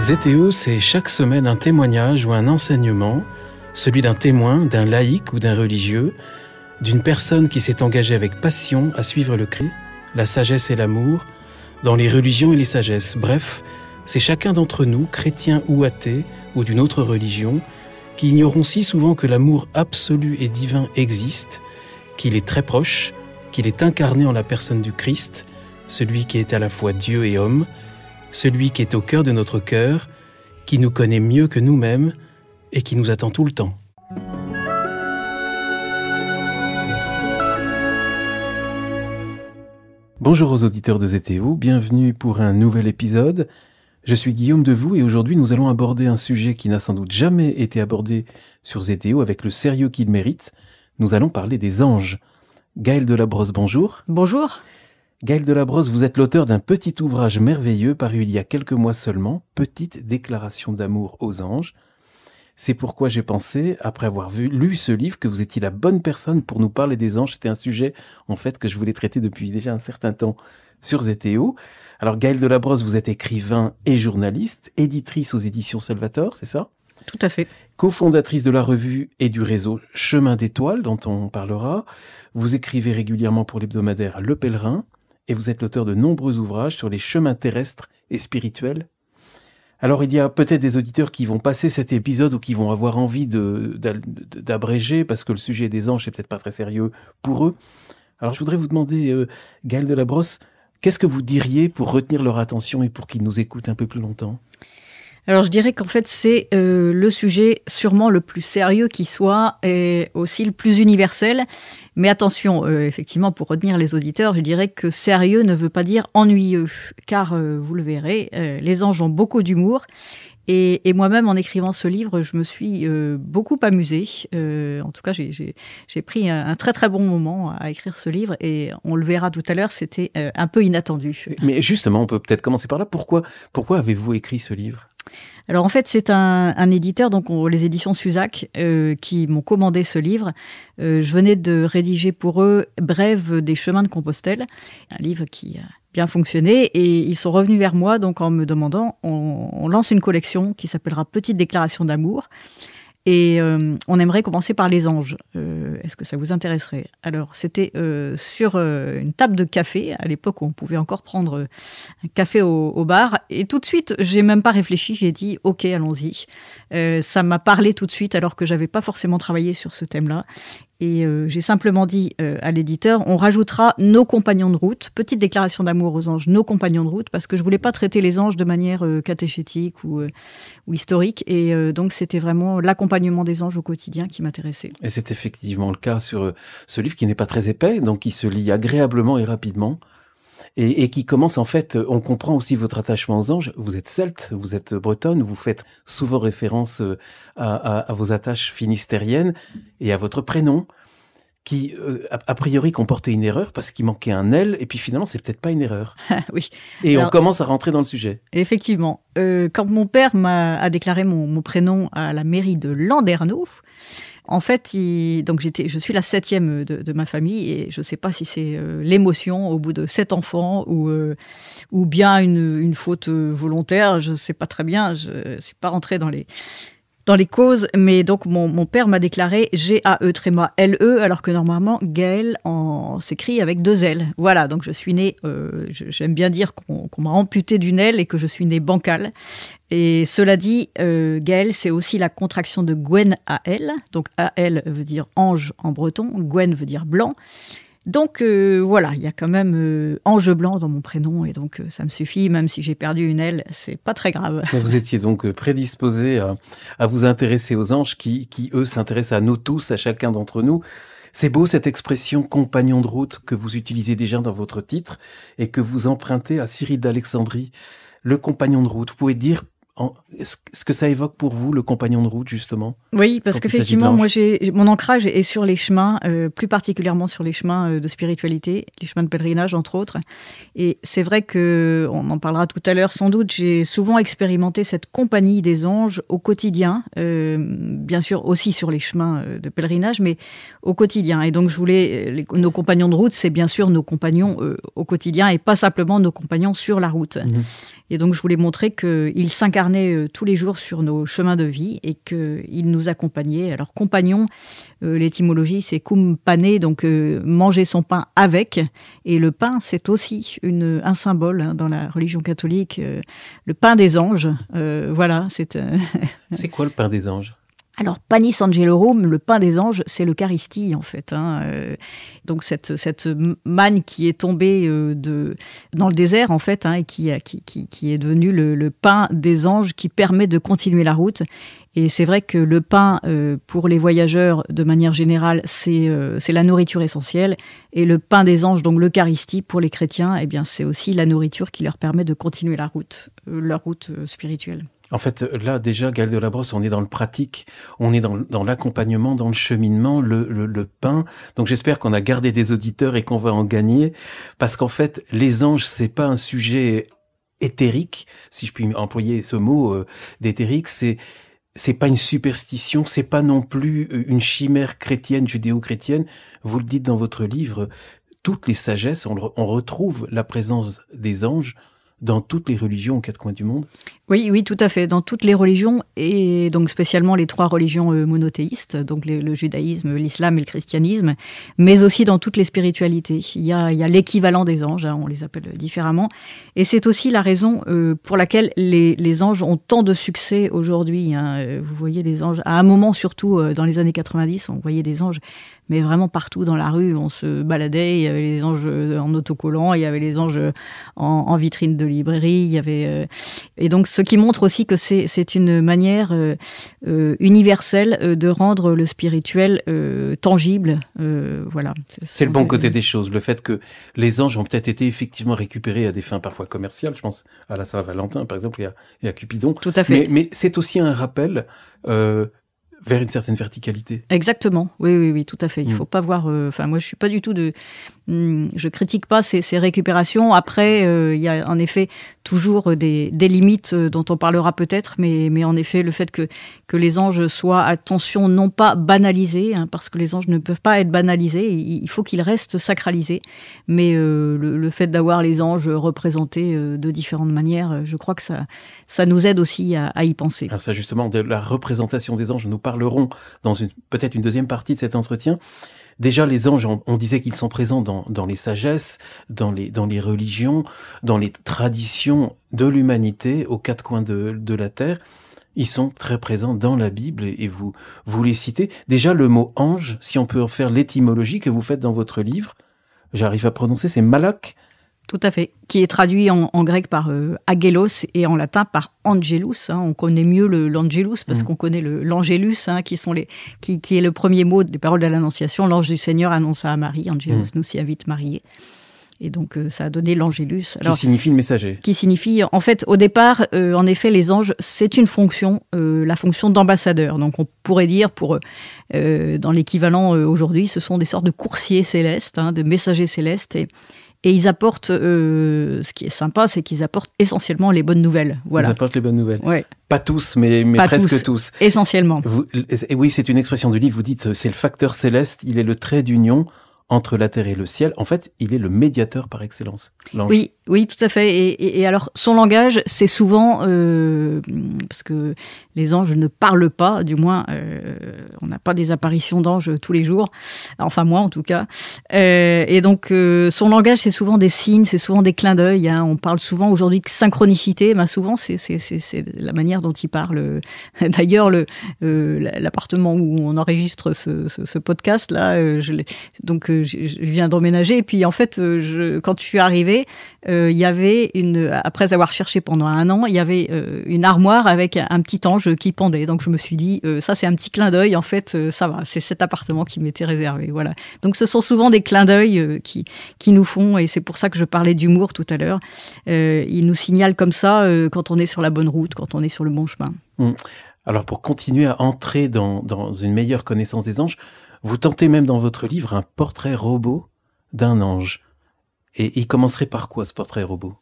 Zétéo, c'est chaque semaine un témoignage ou un enseignement, celui d'un témoin, d'un laïc ou d'un religieux, d'une personne qui s'est engagée avec passion à suivre le Christ, la sagesse et l'amour, dans les religions et les sagesses. Bref, c'est chacun d'entre nous, chrétien ou athée, ou d'une autre religion, qui ignorons si souvent que l'amour absolu et divin existe, qu'il est très proche, qu'il est incarné en la personne du Christ, celui qui est à la fois Dieu et homme, celui qui est au cœur de notre cœur, qui nous connaît mieux que nous-mêmes et qui nous attend tout le temps. Bonjour aux auditeurs de ZTO, e bienvenue pour un nouvel épisode. Je suis Guillaume Devoux et aujourd'hui nous allons aborder un sujet qui n'a sans doute jamais été abordé sur ZTO e avec le sérieux qu'il mérite. Nous allons parler des anges. Gaël Delabrosse, bonjour. Bonjour. Gaël Delabrosse, vous êtes l'auteur d'un petit ouvrage merveilleux paru il y a quelques mois seulement, Petite déclaration d'amour aux anges. C'est pourquoi j'ai pensé, après avoir vu, lu ce livre, que vous étiez la bonne personne pour nous parler des anges. C'était un sujet, en fait, que je voulais traiter depuis déjà un certain temps sur ZTO. Alors, Gaël Delabrosse, vous êtes écrivain et journaliste, éditrice aux éditions Salvator, c'est ça Tout à fait. Co-fondatrice de la revue et du réseau Chemin d'étoiles, dont on parlera. Vous écrivez régulièrement pour l'hebdomadaire Le Pèlerin et vous êtes l'auteur de nombreux ouvrages sur les chemins terrestres et spirituels. Alors il y a peut-être des auditeurs qui vont passer cet épisode ou qui vont avoir envie d'abréger parce que le sujet des anges n'est peut-être pas très sérieux pour eux. Alors je voudrais vous demander, euh, Gaël de la Brosse, qu'est-ce que vous diriez pour retenir leur attention et pour qu'ils nous écoutent un peu plus longtemps alors je dirais qu'en fait c'est euh, le sujet sûrement le plus sérieux qui soit et aussi le plus universel mais attention, euh, effectivement, pour retenir les auditeurs, je dirais que sérieux ne veut pas dire ennuyeux, car euh, vous le verrez, euh, les anges ont beaucoup d'humour. Et, moi-même, en écrivant ce livre, je me suis beaucoup amusée. en tout cas, j'ai pris un, un, très très bon moment à écrire ce livre et on le verra tout à l'heure, c'était un peu inattendu. Mais justement, on peut peut-être commencer par là. Pourquoi, pourquoi avez-vous écrit ce livre alors en fait, c'est un, éditeur, donc les éditions Suzac, euh, qui m'ont commandé ce livre. Euh, je venais de rédiger pour eux Brève des chemins de Compostelle, un livre qui a bien fonctionné, et ils sont revenus vers moi donc en me demandant, on lance une collection qui s'appellera Petite déclaration d'amour. Et euh, on aimerait commencer par les anges. Euh, est-ce que ça vous intéresserait Alors, c'était euh, sur une table de café, à l'époque où on pouvait encore prendre un café au, bar. Et tout de suite, j'ai même pas réfléchi, j'ai dit OK, allons-y. ça m'a parlé tout de suite, alors que j'avais pas forcément travaillé sur ce thème-là. Et euh, j'ai simplement dit euh, à l'éditeur, on rajoutera nos compagnons de route. Petite déclaration d'amour aux anges, nos compagnons de route, parce que je voulais pas traiter les anges de manière euh, catéchétique ou, ou, historique. Et donc c'était vraiment l'accompagnement des anges au quotidien qui m'intéressait. Et c'est effectivement le cas sur ce livre qui n'est pas très épais, donc qui se lit agréablement et rapidement et, qui commence en fait, euh, on comprend aussi votre attachement aux anges. Vous êtes celte, vous êtes bretonne, vous faites souvent référence euh, à, vos attaches finistériennes et à votre prénom qui euh, a, priori comportait une erreur parce qu'il manquait un L et puis finalement c'est peut-être pas une erreur. Ah oui. Et on commence à rentrer dans le sujet. Effectivement, quand mon père m'a déclaré mon, mon, prénom à la mairie de Landerneau, en fait, donc j'étais, je suis la septième de, ma famille et je ne sais pas si c'est euh, l'émotion au bout de sept enfants ou, euh, ou bien une, une, faute euh, volontaire, je ne sais pas très bien, je ne suis pas rentrée dans les, dans les causes, mais donc mon, père m'a déclaré G-A-E tréma L-E, alors que normalement Gaël s'écrit avec deux L. Voilà, donc je suis né, euh, j'aime bien dire qu'on m'a amputé d'une aile et que je suis né bancale. Et cela dit, euh, Gaël, c'est aussi la contraction de Gwen à l Donc A-L veut dire ange en breton, Gwen veut dire blanc. Donc euh, voilà, il y a quand même Ange euh, Blanc dans mon prénom et donc euh, ça me suffit, même si j'ai perdu une aile, c'est pas très grave. Vous étiez donc prédisposé à, à, vous intéresser aux anges qui, qui eux, s'intéressent à nous tous, à chacun d'entre nous. C'est beau cette expression compagnon de route que vous utilisez déjà dans votre titre et que vous empruntez à Cyril d'Alexandrie. Le compagnon de route, vous pouvez dire est-ce que ça évoque pour vous le compagnon de route, justement Oui, parce qu'effectivement, moi, j'ai mon ancrage est sur les chemins, euh, plus particulièrement sur les chemins euh, de spiritualité, les chemins de pèlerinage, entre autres. Et c'est vrai que, on en parlera tout à l'heure sans doute, j'ai souvent expérimenté cette compagnie des anges au quotidien, euh, bien sûr aussi sur les chemins de pèlerinage, mais au quotidien. Et donc, je voulais, nos compagnons de route, c'est bien sûr nos compagnons au quotidien et pas simplement nos compagnons sur la route. Mmh. Et donc, je voulais montrer qu'ils s'incarnent euh, tous les jours sur nos chemins de vie et qu'il nous accompagnait. Alors compagnon, euh, l'étymologie c'est cumpané, donc euh, manger son pain avec. Et le pain c'est aussi un symbole hein, dans la religion catholique, le pain des anges. voilà, c'est. c'est quoi le pain des anges alors, Panis Angelorum, le pain des anges, c'est l'Eucharistie, en fait. Hein, euh. Donc, cette, manne qui est tombée euh, dans le désert, en fait, hein, et qui, est devenue le, pain des anges qui permet de continuer la route. Et c'est vrai que le pain, euh, pour les voyageurs, de manière générale, c'est la nourriture essentielle. Et le pain des anges, donc l'Eucharistie, pour les chrétiens, eh bien, c'est aussi la nourriture qui leur permet de continuer la route, leur route spirituelle. En fait, là déjà, de la Brosse, on est dans le pratique, on est dans, l'accompagnement, dans le cheminement, le, pain. Donc j'espère qu'on a gardé des auditeurs et qu'on va en gagner, parce qu'en fait, les anges, c'est pas un sujet éthérique, si je puis employer ce mot euh, d'éthérique, c'est c'est pas une superstition, c'est pas non plus une chimère chrétienne, judéo-chrétienne. Vous le dites dans votre livre, toutes les sagesses, on, on retrouve la présence des anges dans toutes les religions aux quatre coins du monde oui, oui, tout à fait. Dans toutes les religions, et donc spécialement les trois religions euh, monothéistes, donc le, judaïsme, l'islam et le christianisme, mais aussi dans toutes les spiritualités. Il y a, l'équivalent des anges, hein, on les appelle différemment. Et c'est aussi la raison euh, pour laquelle les, anges ont tant de succès aujourd'hui. Hein. Euh, vous voyez des anges, à un moment surtout, dans les années 90, on voyait des anges mais vraiment partout dans la rue, on se baladait, il y avait les anges en autocollant, il y avait les anges en, vitrine de librairie, il y avait... et donc ce qui montre aussi que c'est une manière euh, euh, universelle euh, de rendre le spirituel tangible. voilà. C'est le bon côté des choses. Le fait que les anges ont peut-être été effectivement récupérés à des fins parfois commerciales. Je pense à la Saint-Valentin, par exemple, et à, Cupidon. Tout à fait. Mais, c'est aussi un rappel vers une certaine verticalité. Exactement, oui, oui, oui, tout à fait. Il ne mm. faut pas voir. Enfin, moi, je suis pas du tout de, Hmm, je critique pas ces, récupérations. Après, euh, il y a en effet toujours euh, des, limites euh, dont on parlera peut-être, mais, en effet, le fait que, les anges soient, attention, non pas banalisés, hein, parce que les anges ne peuvent pas être banalisés, il, faut qu'ils restent sacralisés. Mais le, fait d'avoir les anges représentés de différentes manières, je crois que ça, ça nous aide aussi à, y penser. Ah, ça, justement, de la représentation des anges, nous parlerons dans peut-être une deuxième partie de cet entretien. Déjà, les anges, on, disait qu'ils sont présents dans, les sagesses, dans les, dans les religions, dans les traditions de l'humanité aux quatre coins de, la terre ils sont très présents dans la Bible et vous, vous les citez. Déjà, le mot ange, si on peut en faire l'étymologie que vous faites dans votre livre, j'arrive à prononcer, c'est malak, tout à fait. Qui est traduit en, grec par euh, agelos et en latin par angelus. Hein. On connaît mieux l'angelus parce mm. qu'on connaît l'angelus, hein, qui, est le premier mot des paroles de l'Annonciation. L'ange du Seigneur annonça à Marie, angelus mm. nous s'y invite mariés. Et donc euh, ça a donné l'angélus. Qui signifie le messager. Qui signifie, en fait, au départ, euh, en effet, les anges, c'est une fonction, la fonction d'ambassadeur. Donc on pourrait dire, pour dans l'équivalent aujourd'hui, ce sont des sortes de coursiers célestes, hein, de messagers célestes. Et, et ils apportent, euh, ce qui est sympa, c'est qu'ils apportent essentiellement les bonnes nouvelles. Voilà. Ils apportent les bonnes nouvelles. Ouais. Pas tous, mais, mais presque tous, Essentiellement. Vous, oui, c'est une expression du livre. Vous dites, c'est le facteur céleste, il est le trait d'union entre la terre et le ciel. En fait, il est le médiateur par excellence. Oui, oui, tout à fait. Et, alors, son langage, c'est souvent euh, parce que les anges ne parlent pas, du moins, euh, on n'a pas des apparitions d'anges tous les jours. Enfin, moi, en tout cas. Euh, et donc, son langage, c'est souvent des signes, c'est souvent des clins d'œil. Hein. On parle souvent aujourd'hui de synchronicité. Mais souvent, c'est la manière dont il parle. D'ailleurs, l'appartement où on enregistre ce, podcast là, je donc je, viens d'emménager. Et puis, en fait, je, quand je suis arrivée euh, y avait une, après avoir cherché pendant un an, il y avait euh, une armoire avec un, petit ange qui pendait. Donc je me suis dit, euh, ça c'est un petit clin d'œil, en fait, ça va, c'est cet appartement qui m'était réservé. Voilà. Donc ce sont souvent des clins d'œil qui, nous font, et c'est pour ça que je parlais d'humour tout à l'heure, ils nous signalent comme ça quand on est sur la bonne route, quand on est sur le bon chemin. Hum. Alors pour continuer à entrer dans une meilleure connaissance des anges, vous tentez même dans votre livre un portrait robot d'un ange. Et il commencerait par quoi ce portrait robot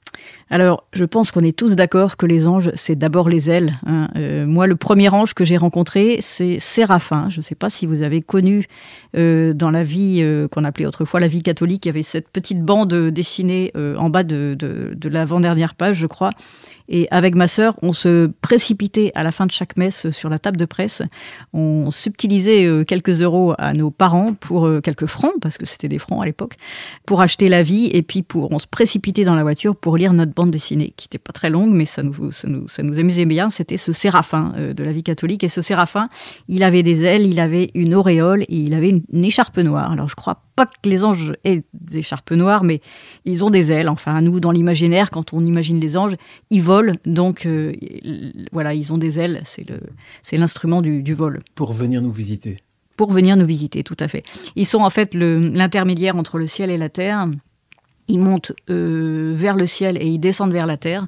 Alors, je pense qu'on est tous d'accord que les anges, c'est d'abord les ailes. Hein. Euh, moi, le premier ange que j'ai rencontré, c'est Séraphin. Je ne sais pas si vous avez connu euh, dans la vie euh, qu'on appelait autrefois la vie catholique, il y avait cette petite bande dessinée en bas de, de l'avant-dernière page, je crois, et avec ma sœur, on se précipitait à la fin de chaque messe sur la table de presse. On subtilisait euh, quelques euros à nos parents pour euh, quelques francs, parce que c'était des francs à l'époque, pour acheter la vie. Et puis pour, on se précipitait dans la voiture pour lire notre bande dessinée, qui n'était pas très longue, mais ça nous, ça nous, ça nous amusait bien. C'était ce séraphin euh, de la vie catholique. Et ce séraphin, il avait des ailes, il avait une auréole et il avait une écharpe noire. Alors je crois pas que les anges aient des écharpes noires, mais ils ont des ailes. Enfin, nous, dans l'imaginaire, quand on imagine les anges, ils volent. Donc, euh, voilà, ils ont des ailes. C'est l'instrument du, vol. Pour venir nous visiter. Pour venir nous visiter, tout à fait. Ils sont en fait l'intermédiaire entre le ciel et la terre. Ils montent euh, vers le ciel et ils descendent vers la terre.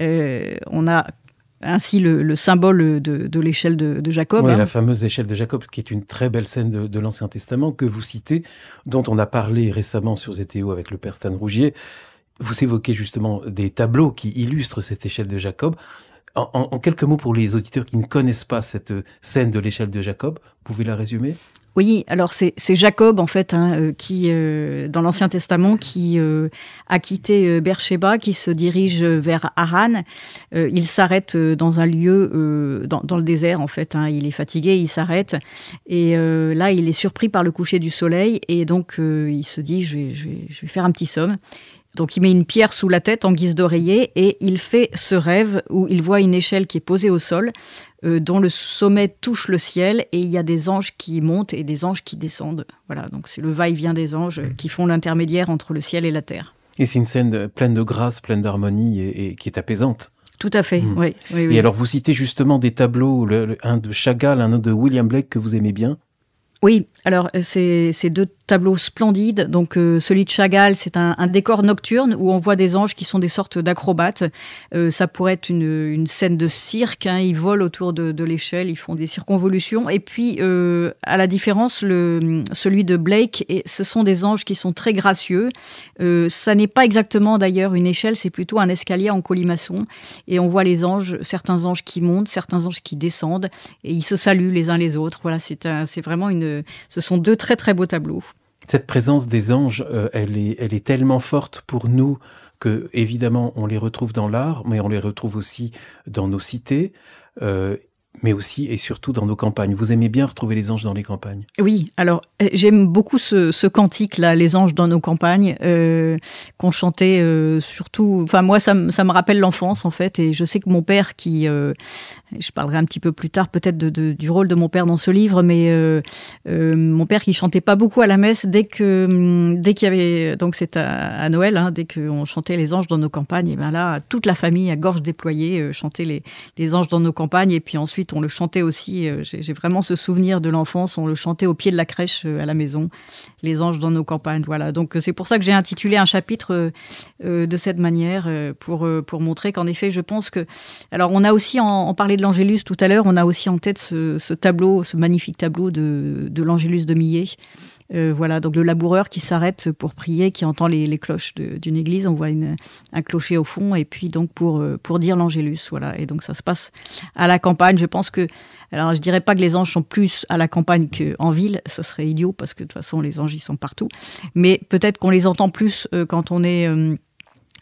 Euh, on a ainsi le, symbole de, l'échelle de, Jacob. Oui, hein. la fameuse échelle de Jacob, qui est une très belle scène de, l'Ancien Testament que vous citez, dont on a parlé récemment sur ZTO avec le père Stan Rougier. Vous évoquez justement des tableaux qui illustrent cette échelle de Jacob. En, quelques mots, pour les auditeurs qui ne connaissent pas cette scène de l'échelle de Jacob, pouvez la résumer oui, alors c'est Jacob en fait hein, euh, qui, euh, dans l'Ancien Testament, qui euh, a quitté euh, Beersheba, qui se dirige euh, vers Haran. Euh, il s'arrête dans un lieu, dans, le désert en fait. Hein. Il est fatigué, il s'arrête. Et là, il est surpris par le coucher du soleil. Et donc, il se dit, je vais, faire un petit somme. Donc il met une pierre sous la tête en guise d'oreiller et il fait ce rêve où il voit une échelle qui est posée au sol, dont le sommet touche le ciel et il y a des anges qui montent et des anges qui descendent. Voilà, donc c'est le va-et-vient des anges qui font l'intermédiaire entre le ciel et la terre. Et c'est une scène pleine de grâce, pleine d'harmonie et, qui est apaisante. Tout à fait, mm. oui, Et alors, vous citez justement des tableaux, un de Chagall, un autre de William Blake que vous aimez bien. Oui, alors euh, c'est deux tableaux splendides. Donc euh, celui de Chagall, c'est un, décor nocturne où on voit des anges qui sont des sortes d'acrobates. Euh, ça pourrait être une, scène de cirque. Hein. Ils volent autour de, l'échelle, ils font des circonvolutions. Et puis, à la différence, le, celui de Blake, ce sont des anges qui sont très gracieux. ça n'est pas exactement d'ailleurs une échelle, c'est plutôt un escalier en colimaçon. Et on voit les anges, certains anges qui montent, certains anges qui descendent, et ils se saluent les uns les autres. Voilà, c'est vraiment une ce sont deux très très beaux tableaux. Cette présence des anges, euh, elle, est, elle est tellement forte pour nous que, évidemment, on les retrouve dans l'art, mais on les retrouve aussi dans nos cités. Euh, mais aussi et surtout dans nos campagnes. Vous aimez bien retrouver les anges dans les campagnes Oui, alors euh, j'aime beaucoup ce, cantique-là, les anges dans nos campagnes, qu'on chantait surtout. Enfin, moi, ça, me rappelle l'enfance en fait, et je sais que mon père, qui je parlerai un petit peu plus tard peut-être du rôle de mon père dans ce livre, mais euh, euh, mon père qui chantait pas beaucoup à la messe dès que hum, dès qu'il y avait donc c'est à, Noël, hein, dès qu'on chantait les anges dans nos campagnes, et bien là toute la famille à gorge déployée euh, chantait les, anges dans nos campagnes, et puis ensuite on le chantait aussi. J'ai vraiment ce souvenir de l'enfance, on le chantait au pied de la crèche à la maison, les anges dans nos campagnes. Voilà, donc c'est pour ça que j'ai intitulé un chapitre de cette manière pour pour montrer qu'en effet je pense que alors on a aussi en, en parlé de l'Angélus tout à l'heure, on a aussi en tête ce, tableau, ce magnifique tableau de, l'Angélus de Millet. Euh, voilà, donc le laboureur qui s'arrête pour prier, qui entend les, cloches d'une église, on voit un clocher au fond, et puis donc pour, euh, pour dire l'Angélus, voilà. Et donc ça se passe à la campagne. Je pense que, alors je dirais pas que les anges sont plus à la campagne qu'en ville, ça serait idiot parce que de toute façon les anges y sont partout, mais peut-être qu'on les entend plus euh, quand on est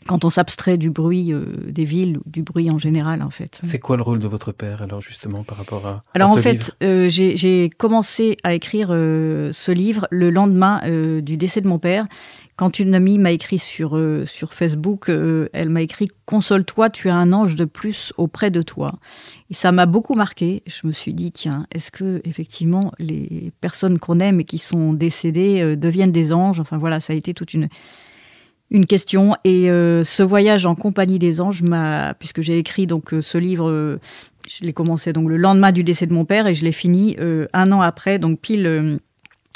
quand on s'abstrait du bruit euh, des villes, du bruit en général en fait. C'est quoi le rôle de votre père alors justement par rapport à... Alors en fait, euh, j'ai commencé à écrire euh, ce livre le lendemain du décès de mon père. Quand une amie m'a écrit sur, sur Facebook, elle m'a écrit ⁇ Console-toi, tu as un ange de plus auprès de toi ⁇ Et ça m'a beaucoup marqué. Je me suis dit, tiens, est-ce que effectivement les personnes qu'on aime et qui sont décédées deviennent des anges Enfin voilà, ça a été toute une une question. Et euh, ce voyage en compagnie des anges m'a, puisque j'ai écrit donc euh, ce livre, euh, je l'ai commencé donc le lendemain du décès de mon père et je l'ai fini un an après, donc pile.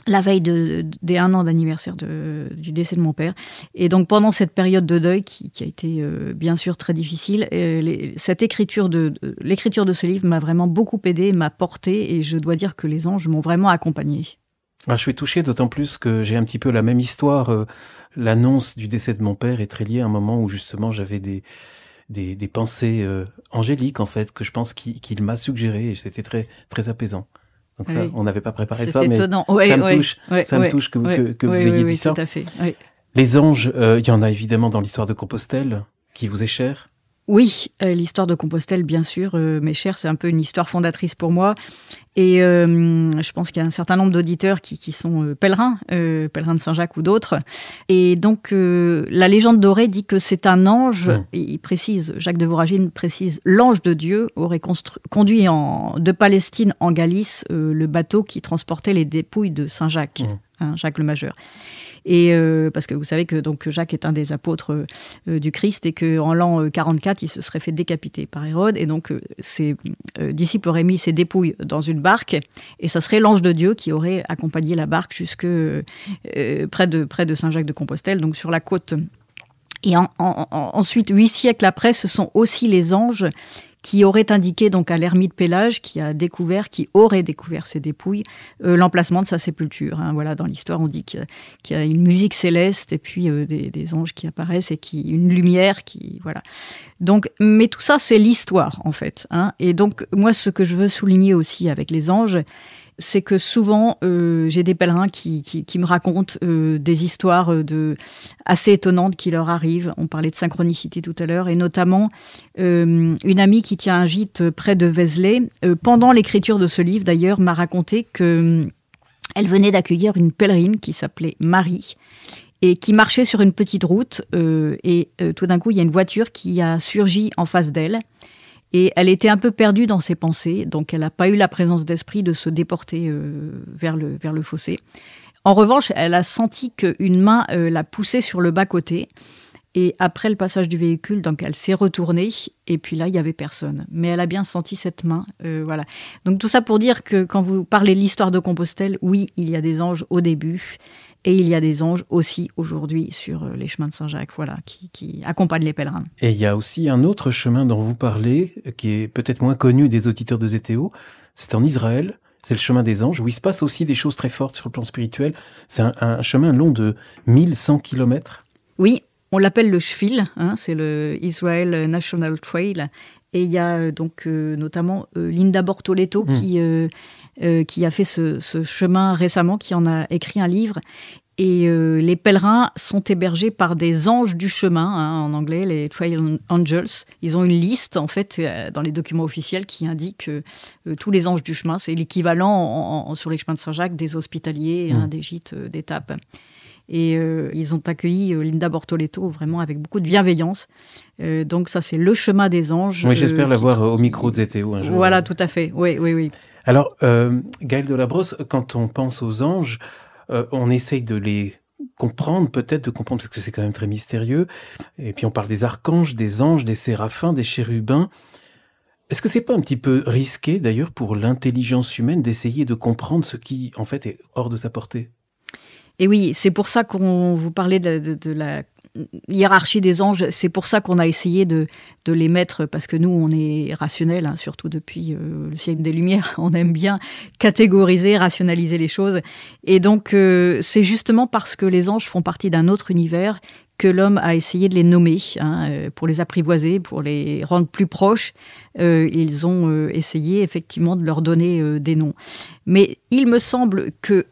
la veille de, des un an d'anniversaire du décès de mon père. Et donc pendant cette période de deuil, qui, a été bien sûr très difficile, cette écriture de, l'écriture de ce livre m'a vraiment beaucoup aidé, m'a porté, et je dois dire que les anges m'ont vraiment accompagné. Ah, je suis touché, d'autant plus que j'ai un petit peu la même histoire l'annonce du décès de mon père est très liée à un moment où justement j'avais des, des, pensées euh, angéliques en fait que je pense qu'il m'a suggéré et c'était très très apaisant. Donc ça, on n'avait pas préparé ça, mais ça me touche, ça me touche que, vous ayez dit ça. Les anges, euh, il y en a évidemment dans l'histoire de Compostelle qui vous est chère. Oui, euh, l'histoire de Compostelle, bien sûr, euh, mes chers, c'est un peu une histoire fondatrice pour moi. Et euh, je pense qu'il y a un certain nombre d'auditeurs qui, sont pèlerins, pèlerins de Saint-Jacques ou d'autres. Et donc, la légende dorée dit que c'est un ange, et il précise, Jacques de Voragine précise, l'ange de Dieu aurait conduit de Palestine en Galice le bateau qui transportait les dépouilles de Saint-Jacques, hein, Jacques le Majeur. Et euh, parce que vous savez que donc Jacques est un des apôtres euh, euh, du Christ et qu'en l'an 44, il se serait fait décapiter par Hérode. Et donc, ses disciples auraient mis ses dépouilles dans une barque et ça serait l'ange de Dieu qui aurait accompagné la barque jusque près de, près de Saint-Jacques-de-Compostelle, donc sur la côte. Et ensuite, huit siècles après, ce sont aussi les anges qui aurait indiqué donc à l'ermite Pélage, qui a découvert, qui aurait découvert ses dépouilles, euh, l'emplacement de sa sépulture. Hein. Voilà, dans l'histoire, on dit qu'il y, a une musique céleste et puis euh, des, anges qui apparaissent et qui une lumière qui voilà. Donc, mais tout ça, c'est l'histoire en fait. Hein. Et donc, moi, ce que je veux souligner aussi avec les anges c'est que souvent, euh, j'ai des pèlerins qui, me racontent euh, des histoires euh, assez étonnantes qui leur arrivent. On parlait de synchronicité tout à l'heure, et notamment une amie qui tient un gîte près de Vézelay, pendant l'écriture de ce livre d'ailleurs, m'a raconté qu'elle venait d'accueillir une pèlerine qui s'appelait Marie et qui marchait sur une petite route. et tout d'un coup, il y a une voiture qui a surgi en face d'elle. Et elle était un peu perdue dans ses pensées, donc elle n'a pas eu la présence d'esprit de se déporter euh, vers, le, vers le fossé. En revanche, elle a senti qu'une main euh, la poussée sur le bas-côté. Et après le passage du véhicule, donc elle s'est retournée et puis là il y avait personne. Mais elle a bien senti cette main, euh, voilà. Donc tout ça pour dire que quand vous parlez l'histoire de Compostelle, oui, il y a des anges au début, et il y a des anges aussi aujourd'hui sur euh, les chemins de Saint-Jacques, voilà, qui, qui, accompagnent les pèlerins. Et il y a aussi un autre chemin dont vous parlez, qui est peut-être moins connu des auditeurs de ZTO, c'est en Israël. C'est le chemin des anges, où il se passe aussi des choses très fortes sur le plan spirituel. C'est un, chemin long de 1100 km. Oui, on l'appelle le Shvil, hein, c'est le Israel National Trail. Et il y a euh, donc euh, notamment Linda Bortoletto hmm. qui, qui a fait ce, ce, chemin récemment, qui en a écrit un livre. Et euh, les pèlerins sont hébergés par des anges du chemin, hein, en anglais, les Trail Angels. Ils ont une liste, en fait, euh, dans les documents officiels qui indique euh, tous les anges du chemin. C'est l'équivalent sur les chemins de Saint-Jacques des hospitaliers, hein, mmh. des gîtes d'étape. Et ils ont accueilli Linda Bortoletto vraiment avec beaucoup de bienveillance. donc ça, c'est le chemin des anges. Oui, j'espère l'avoir au micro de ZTO un jour. Voilà, tout à fait. Oui, oui, oui. Alors, Gaël de Brosse, quand on pense aux anges, euh, on essaye de les comprendre, peut-être de comprendre, parce que c'est quand même très mystérieux. Et puis on parle des archanges, des anges, des séraphins, des chérubins. Est-ce que c'est pas un petit peu risqué d'ailleurs pour l'intelligence humaine d'essayer de comprendre ce qui en fait est hors de sa portée Et oui, c'est pour ça qu'on vous parlait de la hiérarchie des anges, c'est pour ça qu'on a essayé de, les mettre, parce que nous, on est rationnel, hein, surtout depuis euh, le siècle des Lumières, on aime bien catégoriser, rationaliser les choses. Et donc, euh, c'est justement parce que les anges font partie d'un autre univers que l'homme a essayé de les nommer, hein, euh, pour les apprivoiser, pour les rendre plus proches. Euh, ils ont euh, essayé effectivement de leur donner des noms. Mais il me semble que,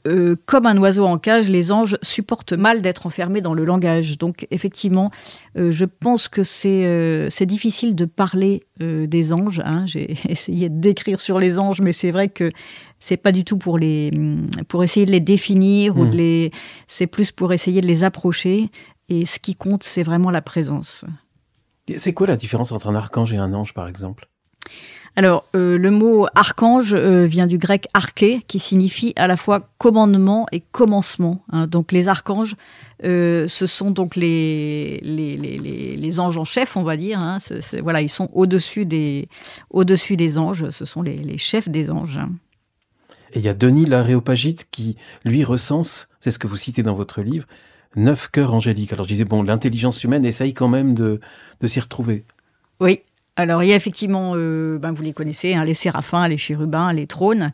comme un oiseau en cage, les anges supportent mal d'être enfermés dans le langage. Donc effectivement, je pense que c'est c'est difficile de parler des anges. Hein. J'ai essayé d'écrire sur les anges, mais c'est vrai que c'est pas du tout pour les pour essayer de les définir ou mmh. les c'est plus pour essayer de les approcher et ce qui compte, c'est vraiment la présence. C'est quoi la différence entre un archange et un ange, par exemple alors, euh, le mot archange euh, vient du grec arché, qui signifie à la fois commandement et commencement. Hein. Donc, les archanges, euh, ce sont donc les les, anges en chef, on va dire. Hein. voilà, ils sont au-dessus des, au -dessus des anges, ce sont les, chefs des anges. Et il y a Denis l'Aréopagite qui, lui, recense, c'est ce que vous citez dans votre livre, neuf cœurs angéliques. Alors je disais, bon, l'intelligence humaine essaye quand même de, s'y retrouver. Oui, alors, il y a effectivement, euh, ben vous les connaissez, hein, les séraphins, les chérubins, les trônes.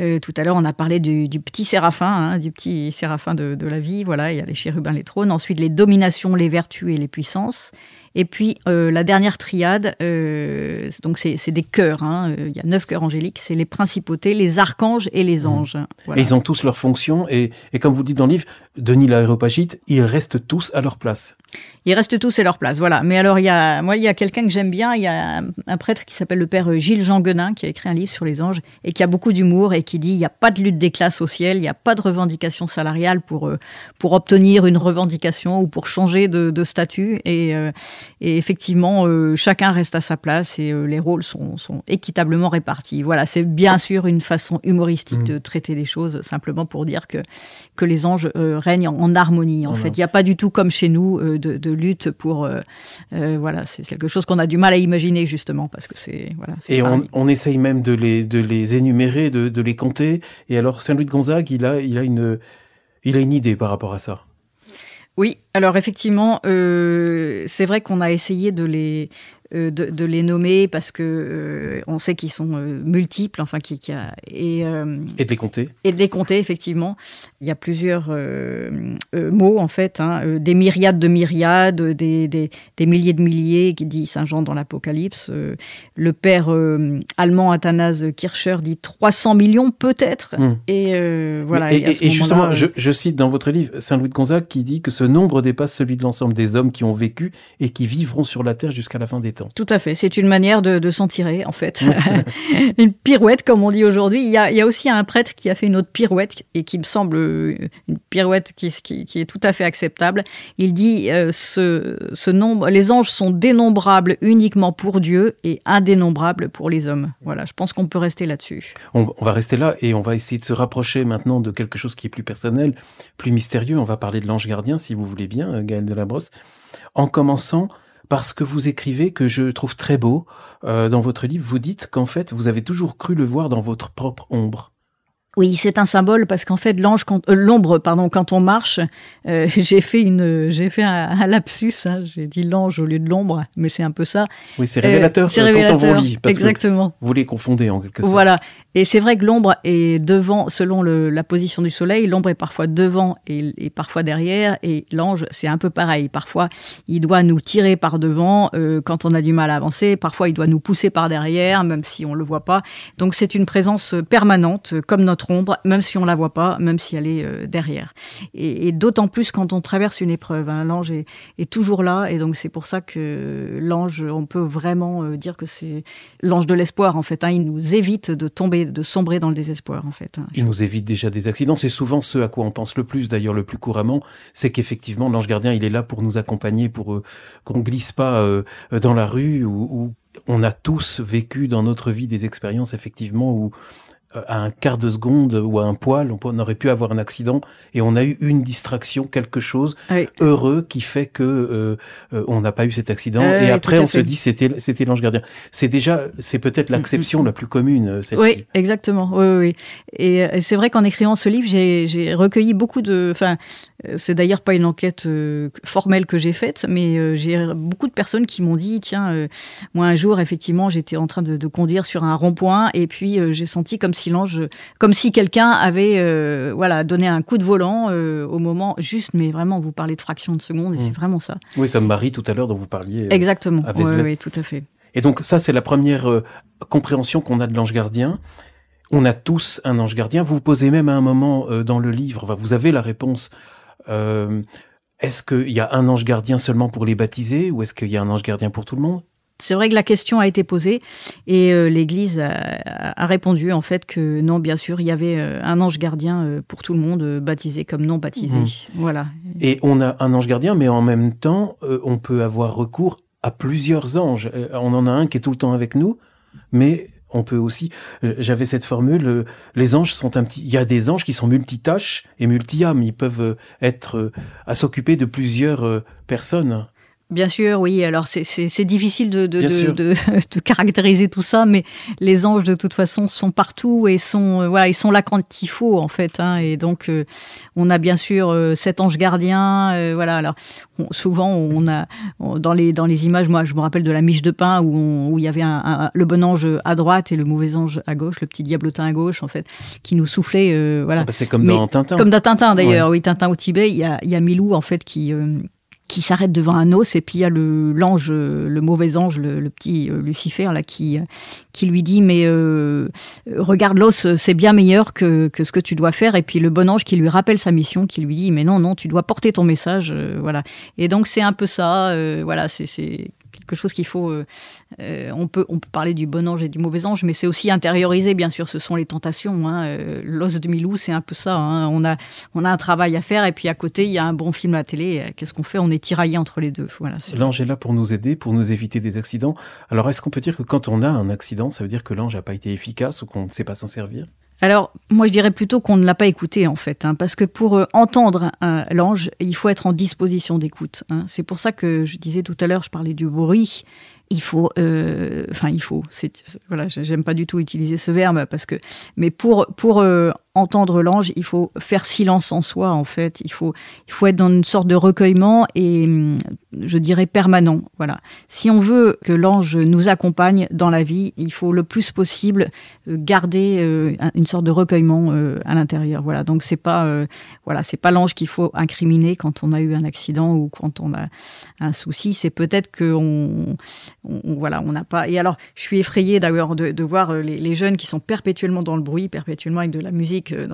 Euh, tout à l'heure, on a parlé du, petit séraphin, du petit séraphin hein, de, la vie. Voilà, il y a les chérubins, les trônes. Ensuite, les dominations, les vertus et les puissances. Et puis euh, la dernière triade, euh, donc c'est des chœurs, hein, euh, il y a neuf chœurs angéliques, c'est les principautés, les archanges et les mhm. anges. Et ils ont tous leurs fonctions, et, et, comme vous dites dans le livre, Denis l'Aéropagite, ils restent tous à leur place. Ils restent tous à leur place, voilà. Mais alors, il y a, moi, il y a quelqu'un que j'aime bien, il y a un, prêtre qui s'appelle le père Gilles Jean Guenin, qui a écrit un livre sur les anges, et qui a beaucoup d'humour, et qui dit, il n'y a pas de lutte des classes au ciel, il n'y a pas de revendication salariale pour, pour obtenir une revendication ou pour changer de, statut. Et, et effectivement, euh, chacun reste à sa place et euh, les rôles sont, équitablement répartis. Voilà, c'est bien sûr une façon humoristique mm. de traiter les choses, simplement pour dire que, que les anges euh, règnent en, harmonie. En fait, il n'y a pas du tout comme chez nous de, lutte pour. voilà, c'est quelque chose qu'on a du mal à imaginer justement parce que c'est voilà. Et on, essaye même de les, de les énumérer, de, de les compter. Et alors Saint Louis de Gonzague, il a, il a une, il a une idée par rapport à ça. Oui, alors effectivement, euh, c'est vrai qu'on a essayé de les, euh, de, les nommer parce que euh, on sait qu'ils sont euh, multiples, enfin qui, y a, et, et de les compter. Et de les compter effectivement. Il y a plusieurs mots en fait, hein, des myriades de myriades, des, des, des, milliers de milliers, qui dit Saint Jean dans l'Apocalypse. le père allemand Athanase Kircher dit 300 millions peut-être. Hmm. Et voilà. Et, justement, je, je, cite dans votre livre Saint Louis de Gonzague qui dit que ce nombre dépasse celui de l'ensemble des hommes qui ont vécu et qui vivront sur la terre jusqu'à la fin des temps. Tout à fait, c'est une manière de, s'en tirer en fait. une pirouette comme on dit aujourd'hui. Il y, a, aussi un prêtre qui a fait une autre pirouette et qui me semble euh, une pirouette qui, est tout à fait acceptable. Il dit euh, ce, nombre, les anges sont dénombrables uniquement pour Dieu et indénombrables pour les hommes. Voilà, je pense qu'on peut rester là-dessus. On, on va rester là et on va essayer de se rapprocher maintenant de quelque chose qui est plus personnel, plus mystérieux. On va parler de l'ange gardien si vous voulez bien, euh, Gaël Delabrosse, en commençant parce que vous écrivez, que je trouve très beau, euh, dans votre livre, vous dites qu'en fait, vous avez toujours cru le voir dans votre propre ombre. Oui, c'est un symbole parce qu'en fait, l'ange, euh, l'ombre, pardon, quand on marche, euh, j'ai fait une, j'ai fait un, lapsus. Hein. j'ai dit l'ange au lieu de l'ombre, mais c'est un peu ça. Oui, c'est révélateur, quand on vous lit, parce exactement. Que vous les confondez en quelque sorte. Voilà, et c'est vrai que l'ombre est devant, selon la position du soleil, l'ombre est parfois devant et, parfois derrière, et l'ange, c'est un peu pareil. Parfois, il doit nous tirer par devant euh, quand on a du mal à avancer, parfois, il doit nous pousser par derrière, même si on ne le voit pas. Donc, c'est une présence permanente, comme notre ombre, même si on ne la voit pas, même si elle est euh, derrière. Et, d'autant plus quand on traverse une épreuve. Hein. l'ange est, toujours là, et donc c'est pour ça que l'ange, on peut vraiment euh, dire que c'est l'ange de l'espoir, en fait. Hein. il nous évite de tomber de sombrer dans le désespoir, en fait. Il nous évite déjà des accidents. C'est souvent ce à quoi on pense le plus, d'ailleurs, le plus couramment. C'est qu'effectivement, l'ange gardien, il est là pour nous accompagner, pour euh, qu'on glisse pas euh, dans la rue où on a tous vécu dans notre vie des expériences effectivement où à un quart de seconde ou à un poil, on aurait pu avoir un accident et on a eu une distraction, quelque chose heureux qui fait que euh, euh, on n'a pas eu cet accident. et après, on se dit c'était c'était l'ange gardien. C'est déjà c'est peut-être mm, mm, l'acception mm. la plus commune. Euh, oui, exactement. Oui, oui. Et c'est vrai qu'en écrivant ce livre, j'ai recueilli beaucoup de. Enfin, c'est d'ailleurs pas une enquête formelle que j'ai faite, mais j'ai beaucoup de personnes qui m'ont dit tiens, moi un jour effectivement j'étais en train de, de conduire sur un rond-point et puis j'ai senti comme si silence, comme si quelqu'un avait euh, voilà, donné un coup de volant euh, au moment juste, mais vraiment, vous parlez de fractions de secondes, et mmh. c'est vraiment ça. Oui, comme Marie tout à l'heure dont vous parliez. Euh, Exactement, oui, tout à fait. Et donc ça, c'est la première compréhension qu'on a de l'ange gardien. On a tous un ange gardien. Vous vous posez même à un moment dans le livre, vous avez la réponse. Est-ce qu'il y a un ange gardien seulement pour les baptisés ou est-ce qu'il y a un ange gardien pour tout le monde c'est vrai que la question a été posée et euh, l'Église a, répondu en fait que non, bien sûr, il y avait euh, un ange gardien euh, pour tout le monde, baptisé comme non baptisé. Mmh. Voilà. Et on a un ange gardien, mais en même temps, on peut avoir recours à plusieurs anges. on en a un qui est tout le temps avec nous, mais on peut aussi. J'avais cette formule. les anges sont un petit. Il y a des anges qui sont multitâches et multi-âmes. Ils peuvent être à s'occuper de plusieurs personnes. Bien sûr, oui. Alors, c'est difficile de, de, caractériser tout ça, mais les anges, de toute façon, sont partout et sont, euh, voilà, ils sont là quand il faut, en fait. Hein, et donc, euh, on a bien sûr euh, cet ange gardien. voilà. Alors, souvent, on a dans, les, dans les images, moi, je me rappelle de la miche de pain où, il y avait le bon ange à droite et le mauvais ange à gauche, le petit diablotin à gauche, en fait, qui nous soufflait. voilà. Ah bah, c'est comme dans Tintin. Comme dans Tintin, d'ailleurs. Oui, Tintin au Tibet, il y il y a Milou, en fait, qui qui s'arrête devant un os, et puis il y a le l'ange, le mauvais ange, le, petit euh, Lucifer là, qui qui lui dit mais euh, regarde l'os, c'est bien meilleur que, que ce que tu dois faire, et puis le bon ange qui lui rappelle sa mission, qui lui dit mais non non, tu dois porter ton message, euh, voilà. Et donc c'est un peu ça, voilà, c'est quelque chose qu'il faut. Euh, on, peut, on peut parler du bon ange et du mauvais ange, mais c'est aussi intériorisé, bien sûr. Ce sont les tentations. Hein, euh, L'os de Milou, c'est un peu ça. Hein. On, a, on a un travail à faire, et puis à côté, il y a un bon film à la télé. Euh, qu'est-ce qu'on fait On est tiraillé entre les deux. Voilà. L'ange est là pour nous aider, pour nous éviter des accidents. Alors, est-ce qu'on peut dire que quand on a un accident, ça veut dire que l'ange n'a pas été efficace ou qu'on ne sait pas s'en servir alors, moi, je dirais plutôt qu'on ne l'a pas écouté, en fait, hein, parce que pour euh, entendre euh, l'ange, il faut être en disposition d'écoute. Hein. C'est pour ça que je disais tout à l'heure, je parlais du bruit. Il faut, euh, enfin, il faut. Voilà, j'aime pas du tout utiliser ce verbe parce que, mais pour pour entendre l'ange, il faut faire silence en soi, en fait. Il faut, il faut être dans une sorte de recueillement et, hum, je dirais, permanent. Voilà. Si on veut que l'ange nous accompagne dans la vie, il faut le plus possible euh, garder euh, une sorte de recueillement euh, à l'intérieur. Voilà. Donc, c'est pas, voilà, c'est pas l'ange qu'il faut incriminer quand on a eu un accident ou quand on a un souci. C'est peut-être qu'on, on, voilà, on n'a pas. Et alors, je suis effrayée d'ailleurs de, voir les, les jeunes qui sont perpétuellement dans le bruit, perpétuellement avec de la musique euh,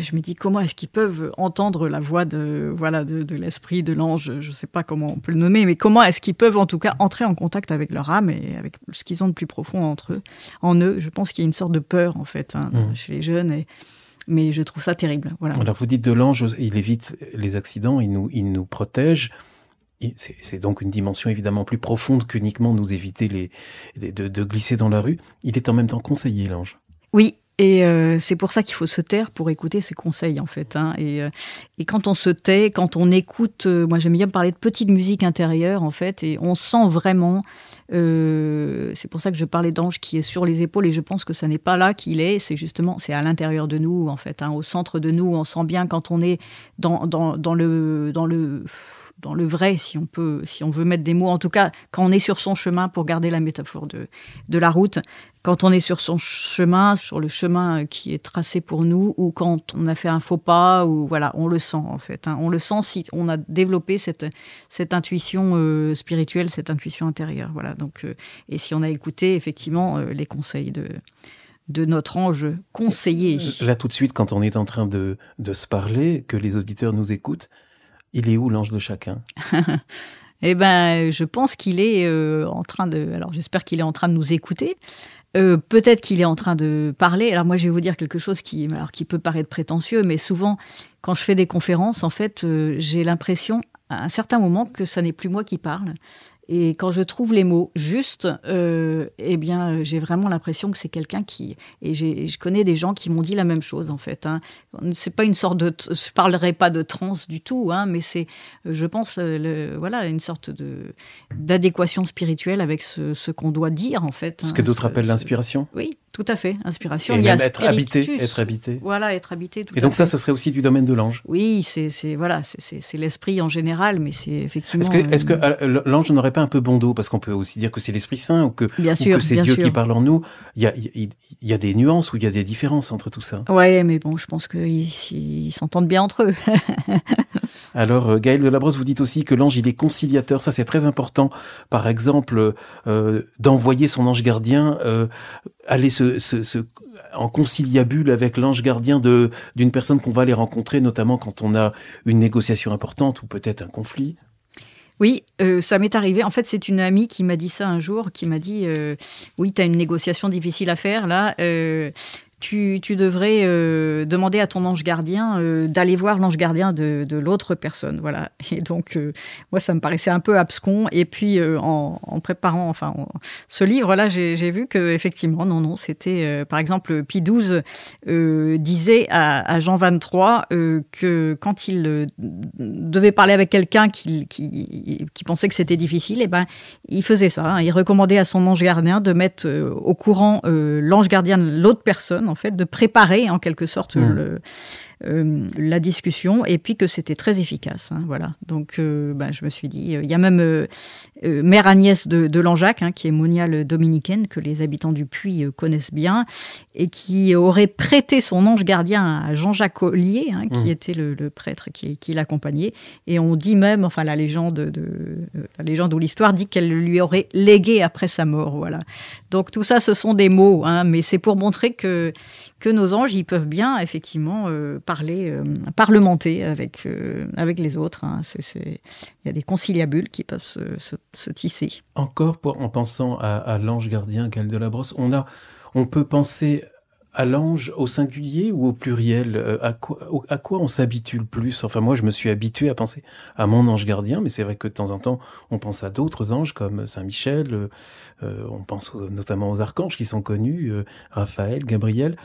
je me dis comment est-ce qu'ils peuvent entendre la voix de voilà de, l'esprit, de l'ange, je ne sais pas comment on peut le nommer, mais comment est-ce qu'ils peuvent en tout cas entrer en contact avec leur âme et avec ce qu'ils ont de plus profond entre eux, en eux. Je pense qu'il y a une sorte de peur en fait hein, mmh. chez les jeunes et mais je trouve ça terrible. Voilà. Alors vous dites de l'ange, il évite les accidents, il nous, il nous protège. C'est donc une dimension évidemment plus profonde qu'uniquement nous éviter les, de, de, glisser dans la rue. Il est en même temps conseiller l'ange. Oui, et euh, c'est pour ça qu'il faut se taire pour écouter ses conseils, en fait. Hein. Et, euh, quand on se tait, quand on écoute, euh, moi j'aime bien parler de petite musique intérieure, en fait, et on sent vraiment. c'est pour ça que je parlais d'ange qui est sur les épaules, et je pense que ça n'est pas là qu'il est, c'est justement, c'est à l'intérieur de nous, en fait, hein, au centre de nous. On sent bien quand on est dans, dans, dans le. Dans le dans le vrai, si on, peut, si on veut mettre des mots. En tout cas, quand on est sur son chemin, pour garder la métaphore de, la route, quand on est sur son chemin, sur le chemin qui est tracé pour nous, ou quand on a fait un faux pas, ou voilà, on le sent en fait. Hein. On le sent si on a développé cette, intuition euh, spirituelle, cette intuition intérieure. Voilà. Donc, euh, et si on a écouté effectivement euh, les conseils de, notre ange conseiller. Là, tout de suite, quand on est en train de se parler, que les auditeurs nous écoutent, il est où l'ange de chacun Eh ben, je pense qu'il est euh, en train de. Alors, j'espère qu'il est en train de nous écouter. Euh, peut-être qu'il est en train de parler. Alors moi, je vais vous dire quelque chose qui, alors, qui peut paraître prétentieux, mais souvent, quand je fais des conférences, en fait, euh, j'ai l'impression à un certain moment que ce n'est plus moi qui parle et quand je trouve les mots justes, euh, eh bien, j'ai vraiment l'impression que c'est quelqu'un qui. Et je connais des gens qui m'ont dit la même chose, en fait. Hein. C'est pas une sorte de. Je parlerai pas de trans du tout, hein, mais c'est, je pense, le, voilà, une sorte de d'adéquation spirituelle avec ce, qu'on doit dire, en fait. Ce hein. que d'autres appellent l'inspiration. Oui, tout à fait, inspiration. il y a être habité, être habité. Voilà, être habité. Tout et donc ça, ce serait aussi du domaine de l'ange. Oui, c'est voilà, c'est l'esprit en général, mais c'est effectivement. Est-ce que, euh, euh, l'ange n'aurait pas un peu bon dos parce qu'on peut aussi dire que c'est l'esprit saint ou que, que c'est Dieu qui parle en nous. Il y a, des nuances ou il y a des différences entre tout ça. Ouais, mais bon, je pense qu'ils s'entendent bien entre eux. Alors, euh, Gaël de Labrosse, vous dites aussi que l'ange, il est conciliateur. Ça, c'est très important. Par exemple, d'envoyer son ange gardien. Euh, aller se, en conciliabule avec l'ange gardien de d'une personne qu'on va aller rencontrer, notamment quand on a une négociation importante ou peut-être un conflit. Oui, euh, ça m'est arrivé. En fait, c'est une amie qui m'a dit ça un jour, qui m'a dit euh, Oui, tu as une négociation difficile à faire, là. Euh, tu, devrais euh, demander à ton ange gardien euh, d'aller voir l'ange gardien de, l'autre personne. Voilà. Et donc, euh, moi, ça me paraissait un peu abscon. Et puis, en, préparant enfin, ce livre-là, j'ai vu que effectivement, non, non, c'était, par exemple, Pie XII disait à, Jean 23 que quand il devait parler avec quelqu'un qui, pensait que c'était difficile, et eh ben, il faisait ça. Hein. Il recommandait à son ange gardien de mettre au courant l'ange gardien de l'autre personne en fait, de préparer en quelque sorte hmm. le, euh, la discussion et puis que c'était très efficace. Hein, voilà. Donc euh, ben, je me suis dit, euh, il y a même mère Agnès de, de Langeac, hein, qui est moniale dominicaine, que les habitants du Puy connaissent bien, et qui aurait prêté son ange gardien à Jean-Jacques Ollier, hein, qui mmh. était le, prêtre qui, l'accompagnait. Et on dit même, enfin la légende, de, la légende ou l'histoire dit qu'elle lui aurait légué après sa mort. Voilà. Donc tout ça, ce sont des mots, hein, mais c'est pour montrer que que nos anges, ils peuvent bien effectivement euh, parler, euh, parlementer avec, euh, avec les autres. Hein. Il y a des conciliabules qui peuvent se, tisser. Encore en pensant à, l'ange gardien qu'elle de la brosse, on, a, on peut penser à l'ange au singulier ou au pluriel à quoi, on s'habitue le plus Enfin, moi, je me suis habitué à penser à mon ange gardien, mais c'est vrai que de temps en temps, on pense à d'autres anges comme Saint-Michel, on pense notamment aux archanges qui sont connus, Raphaël, Gabriel.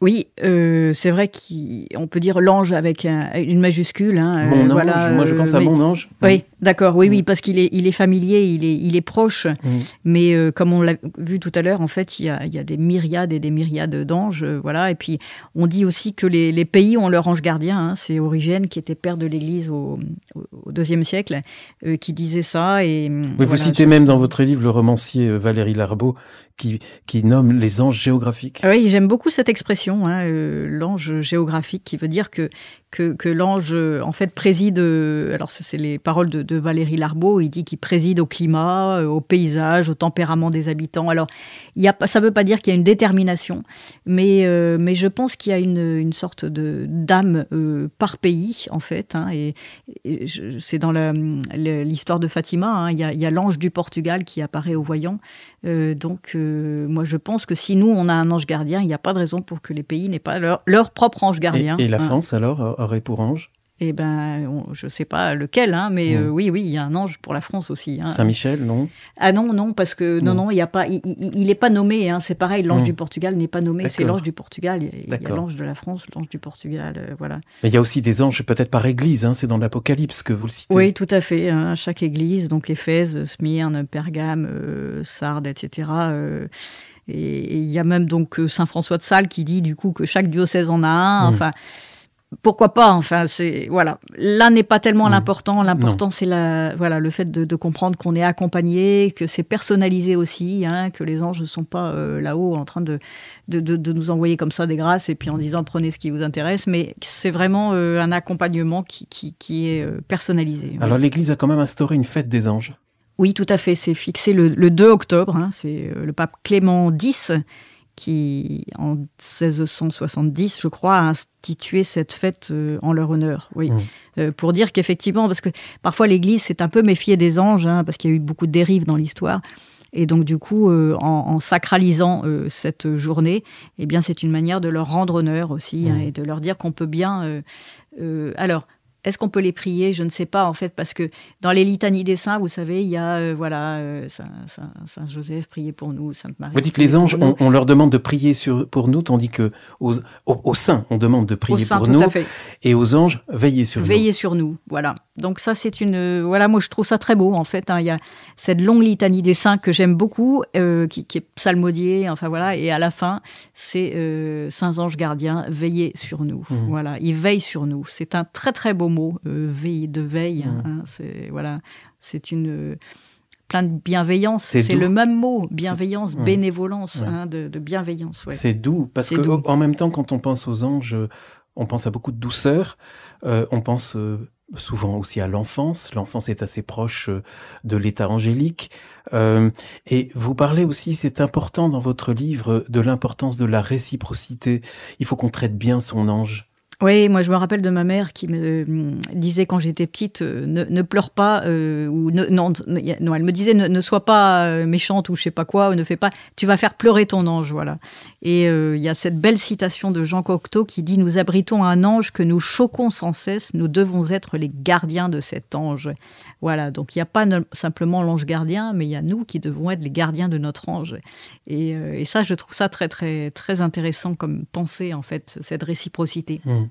Oui, euh, c'est vrai qu'on peut dire l'ange avec une majuscule. Hein, mon euh, ange, moi je pense à euh, mon ange. Oui. D'accord, oui, oui, mm. parce qu'il est, il est familier, il est, il est proche. Mm. Mais euh, comme on l'a vu tout à l'heure, en fait, il y, a, des myriades et des myriades d'anges. Euh, voilà. Et puis, on dit aussi que les, pays ont leur ange gardien. Hein. C'est Origène, qui était père de l'Église au, deuxième IIe siècle, euh, qui disait ça. Et, mm, vous citez même dans votre livre le romancier Valérie Larbeau, qui, qui nomme les anges géographiques. Ah oui, j'aime beaucoup cette expression, hein, l'ange géographique, qui veut dire que que, l'ange, euh, en fait, préside. Euh, alors, c'est les paroles de, Valérie Larbeau. Il dit qu'il préside au climat, euh, au paysage, au tempérament des habitants. Alors, a, ça ne veut pas dire qu'il y a une détermination, mais, mais je pense qu'il y a une, une sorte de d'âme par pays, en fait. Hein, et, c'est dans l'histoire de Fatima. Hein, il y a, l'ange du Portugal qui apparaît au voyant. donc, moi, je pense que si nous, on a un ange gardien, il n'y a pas de raison pour que les pays n'aient pas leur, leur propre ange gardien. Et, la hein. France, alors aurait pour ange eh ben, je ne sais pas lequel, hein, mais euh, mm. oui, oui, il y a un ange pour la France aussi. Hein. Saint-Michel, non Ah non, non, parce que non, mm. non, il y a pas, il n'est pas nommé. Hein, c'est pareil, l'ange mm. du Portugal n'est pas nommé. C'est l'ange du Portugal. Il y a l'ange de la France, l'ange du Portugal, euh, voilà. Mais il y a aussi des anges, peut-être par église. Hein, c'est dans l'Apocalypse que vous le citez. Oui, tout à fait. Hein, à chaque église, donc Éphèse, Smyrne, Pergame, euh, Sardes, etc. et il y a même donc Saint François de Sales qui dit du coup que chaque diocèse en a un. Enfin pourquoi pas Enfin, c'est voilà. Là n'est pas tellement mmh. l'important. L'important c'est la voilà le fait de, comprendre qu'on est accompagné, que c'est personnalisé aussi, hein, que les anges ne sont pas euh, là-haut en train de de, de nous envoyer comme ça des grâces et puis en disant prenez ce qui vous intéresse, mais c'est vraiment euh, un accompagnement qui qui, qui est euh, personnalisé. Alors l'Église a quand même instauré une fête des anges. Oui, tout à fait. C'est fixé le, le 2 octobre. Hein, c'est le pape Clément X qui, en 1670, je crois, a institué cette fête euh, en leur honneur. Oui. Mmh. Euh, pour dire qu'effectivement, parce que parfois l'Église s'est un peu méfiée des anges, hein, parce qu'il y a eu beaucoup de dérives dans l'histoire. Et donc, du coup, euh, en, sacralisant cette journée, eh bien, c'est une manière de leur rendre honneur aussi hein, mmh. et de leur dire qu'on peut bien. alors, est-ce qu'on peut les prier Je ne sais pas en fait, parce que dans les litanies des saints, vous savez, il y a euh, voilà euh, Saint, Saint, Joseph, priez pour nous, Sainte Marie. Vous dites les anges, on, leur demande de prier sur, pour nous, tandis que aux, saints, on demande de prier pour nous, et aux anges, veillez sur nous. Veillez sur nous, voilà. Donc ça, c'est une voilà, moi je trouve ça très beau en fait. Hein. Il y a cette longue litanie des saints que j'aime beaucoup, euh, qui, est psalmodiée, enfin voilà, et à la fin, c'est saint anges gardiens, veillez sur nous. Mmh. Voilà, ils veillent sur nous. C'est un très très beau mot euh, veille de veille. Mmh. Hein, c'est voilà, c'est une euh, plein de bienveillance. C'est le même mot, bienveillance, bénévolence, hein, de, bienveillance. C'est doux, parce que en même temps, quand on pense aux anges, on pense à beaucoup de douceur, euh, on pense souvent aussi à l'enfance, l'enfance est assez proche de l'état angélique, et vous parlez aussi, c'est important dans votre livre, de l'importance de la réciprocité, il faut qu'on traite bien son ange. Oui, moi je me rappelle de ma mère qui me hum, disait quand j'étais petite, euh, ne, pleure pas, euh, ou non, non, elle me disait ne, sois pas euh, méchante ou je sais pas quoi, ou ne fais pas, tu vas faire pleurer ton ange, voilà. Et il y a cette belle citation de Jean Cocteau qui dit Nous abritons un ange que nous choquons sans cesse, nous devons être les gardiens de cet ange. Voilà, donc il n'y a pas simplement l'ange gardien, mais il y a nous qui devons être les gardiens de notre ange. Et, ça, je trouve ça très, très, très intéressant comme pensée, en fait, cette réciprocité. Mmh.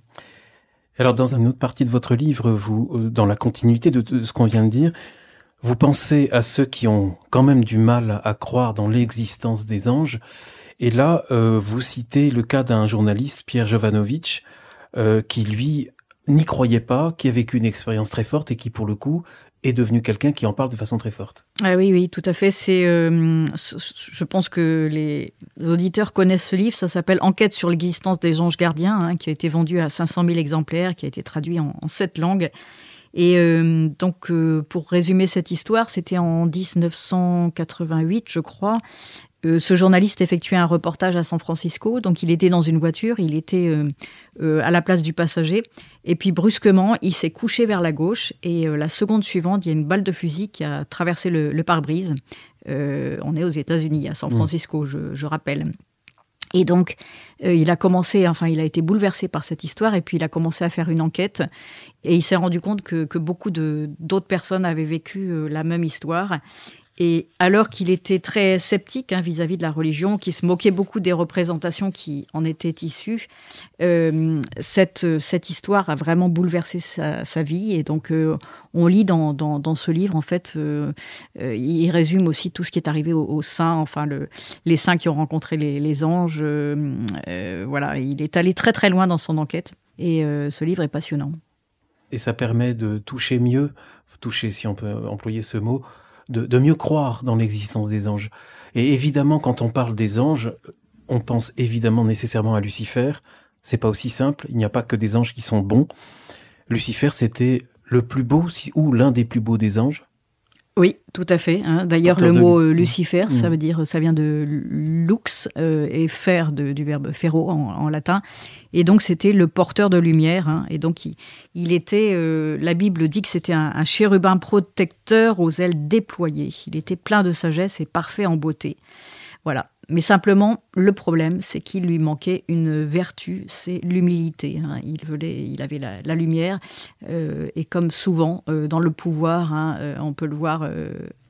Alors dans une autre partie de votre livre, vous, euh, dans la continuité de, ce qu'on vient de dire, vous pensez à ceux qui ont quand même du mal à croire dans l'existence des anges. Et là, euh, vous citez le cas d'un journaliste, Pierre Jovanovic, euh, qui lui n'y croyait pas, qui a vécu une expérience très forte et qui pour le coup est devenu quelqu'un qui en parle de façon très forte. Ah oui, oui, tout à fait. C'est, euh, je pense que les auditeurs connaissent ce livre. Ça s'appelle Enquête sur l'existence des anges gardiens, hein, qui a été vendu à 500 000 exemplaires, qui a été traduit en, sept langues. Et euh, donc, euh, pour résumer cette histoire, c'était en 1988, je crois, euh, ce journaliste effectuait un reportage à San Francisco, donc il était dans une voiture, il était euh, euh, à la place du passager, et puis brusquement, il s'est couché vers la gauche, et la seconde suivante, il y a une balle de fusil qui a traversé le, pare-brise. on est aux États-Unis, à San mmh. Francisco, je, rappelle. Et donc, il a commencé, enfin, il a été bouleversé par cette histoire, et puis il a commencé à faire une enquête, et il s'est rendu compte que, que beaucoup d'autres personnes avaient vécu la même histoire. Et alors qu'il était très sceptique hein, vis-à-vis de la religion, qui se moquait beaucoup des représentations qui en étaient issues, euh, cette, histoire a vraiment bouleversé sa, vie. Et donc, euh, on lit dans, ce livre, en fait, euh, il résume aussi tout ce qui est arrivé aux, saints, enfin, les saints qui ont rencontré les anges. voilà, il est allé très très loin dans son enquête. Et ce livre est passionnant. Et ça permet de toucher mieux, toucher si on peut employer ce mot, de, mieux croire dans l'existence des anges. Et évidemment, quand on parle des anges, on pense évidemment nécessairement à Lucifer. C'est pas aussi simple. Il n'y a pas que des anges qui sont bons. Lucifer, c'était le plus beau ou l'un des plus beaux des anges. Oui, tout à fait. Hein. D'ailleurs, le mot euh, mmh. Lucifer, ça mmh. veut dire, ça vient de lux euh, et faire du verbe ferro en, latin. Et donc, c'était le porteur de lumière. Hein. Et donc, il, était, euh, la Bible dit que c'était un, chérubin protecteur aux ailes déployées. Il était plein de sagesse et parfait en beauté. Voilà. Mais simplement, le problème, c'est qu'il lui manquait une vertu, c'est l'humilité. Hein. Il, il avait la, lumière, euh, et comme souvent euh, dans le pouvoir, hein, euh, on peut le voir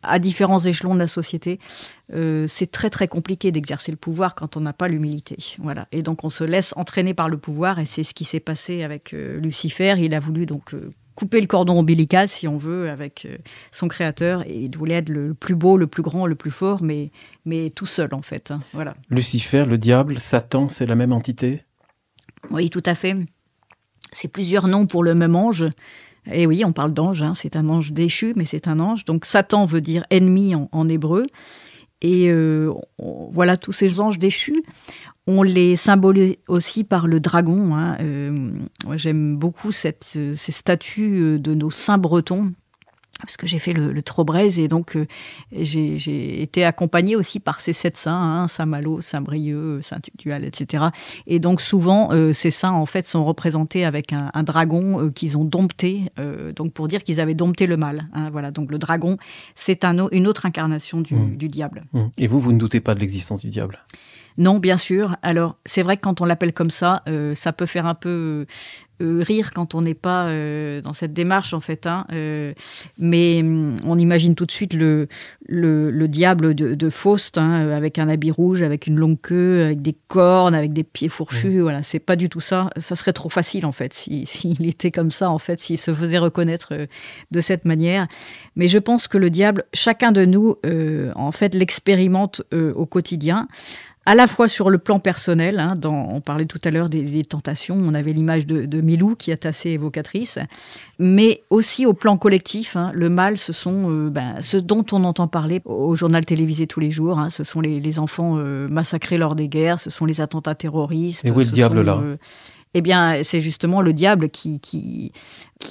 à différents échelons de la société, c'est très très compliqué d'exercer le pouvoir quand on n'a pas l'humilité. Voilà. Et donc on se laisse entraîner par le pouvoir, et c'est ce qui s'est passé avec Lucifer. Il a voulu donc couper le cordon ombilical, si on veut, avec euh, son créateur. Et il voulait être le plus beau, le plus grand, le plus fort, mais, mais tout seul, en fait. Hein, voilà. Lucifer, le diable, Satan, c'est la même entité Oui, tout à fait. C'est plusieurs noms pour le même ange. Et oui, on parle d'ange, hein. c'est un ange déchu, mais c'est un ange. Donc Satan veut dire ennemi en hébreu. Et euh, voilà, tous ces anges déchus, on les symbolise aussi par le dragon. Hein. Euh, j'aime beaucoup euh, ces statues de nos saints bretons parce que j'ai fait le, le et donc euh, j'ai été accompagné aussi par ces sept saints, Saint-Malo, hein, Saint-Brieuc, saint Tudual, etc. Et donc souvent, euh, ces saints, en fait, sont représentés avec un, dragon euh, qu'ils ont dompté, donc pour dire qu'ils avaient dompté le mal. Hein, voilà, donc le dragon, c'est une autre incarnation du, mmh. diable. Mmh. Et vous, vous ne doutez pas de l'existence du diable non, bien sûr. Alors, c'est vrai que quand on l'appelle comme ça, euh, ça peut faire un peu euh, euh, rire quand on n'est pas dans cette démarche, en fait. Hein, mais hum, on imagine tout de suite le, diable de, Faust, hein, avec un habit rouge, avec une longue queue, avec des cornes, avec des pieds fourchus. Mmh. Voilà, c'est pas du tout ça. Ça serait trop facile, en fait, s'il était comme ça, en fait, s'il se faisait reconnaître de cette manière. Mais je pense que le diable, chacun de nous, en fait, l'expérimente au quotidien à la fois sur le plan personnel, hein, dans, on parlait tout à l'heure des, tentations, on avait l'image de, Milou qui est assez évocatrice, mais aussi au plan collectif. Hein, le mal, ce sont euh, ben, ce dont on entend parler au journal télévisé tous les jours, hein, ce sont les, enfants euh, massacrés lors des guerres, ce sont les attentats terroristes. Et où est le diable là euh, eh bien, c'est justement le diable qui, qui,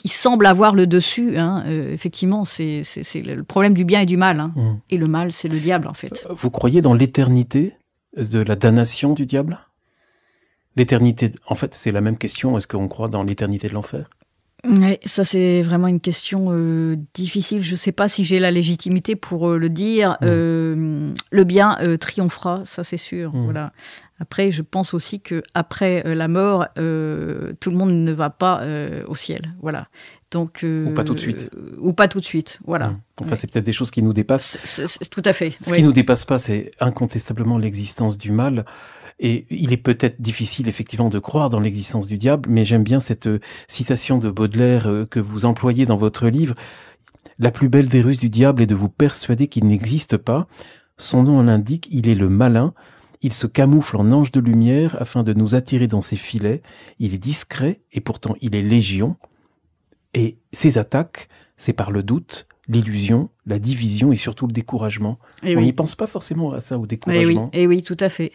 semble avoir le dessus. effectivement, c'est le problème du bien et du mal. Mmh. Et le mal, c'est le diable, en fait. Vous croyez dans l'éternité de la damnation du diable L'éternité, en fait, c'est la même question, est-ce qu'on croit dans l'éternité de l'enfer ça c'est vraiment une question euh, difficile. Je ne sais pas si j'ai la légitimité pour euh, le dire. Euh, le bien triomphera, ça c'est sûr. Voilà. Après, je pense aussi que après la mort, tout le monde ne va pas au ciel. Voilà. Donc, ou pas tout de suite. ou pas tout de suite. Voilà. Enfin, c'est peut-être des choses qui nous dépassent. tout à fait. Ce qui qui nous dépasse pas, c'est incontestablement l'existence du mal. Et il est peut-être difficile effectivement de croire dans l'existence du diable, mais j'aime bien cette euh, citation de Baudelaire euh, que vous employez dans votre livre. La plus belle des ruses du diable est de vous persuader qu'il n'existe pas. Son nom l'indique, il est le malin. Il se camoufle en ange de lumière afin de nous attirer dans ses filets. Il est discret et pourtant il est légion. Et ses attaques, c'est par le doute, l'illusion, la division et surtout le découragement. Et eh On n'y pense pas forcément à ça, au eh découragement. Et eh et oui tout à fait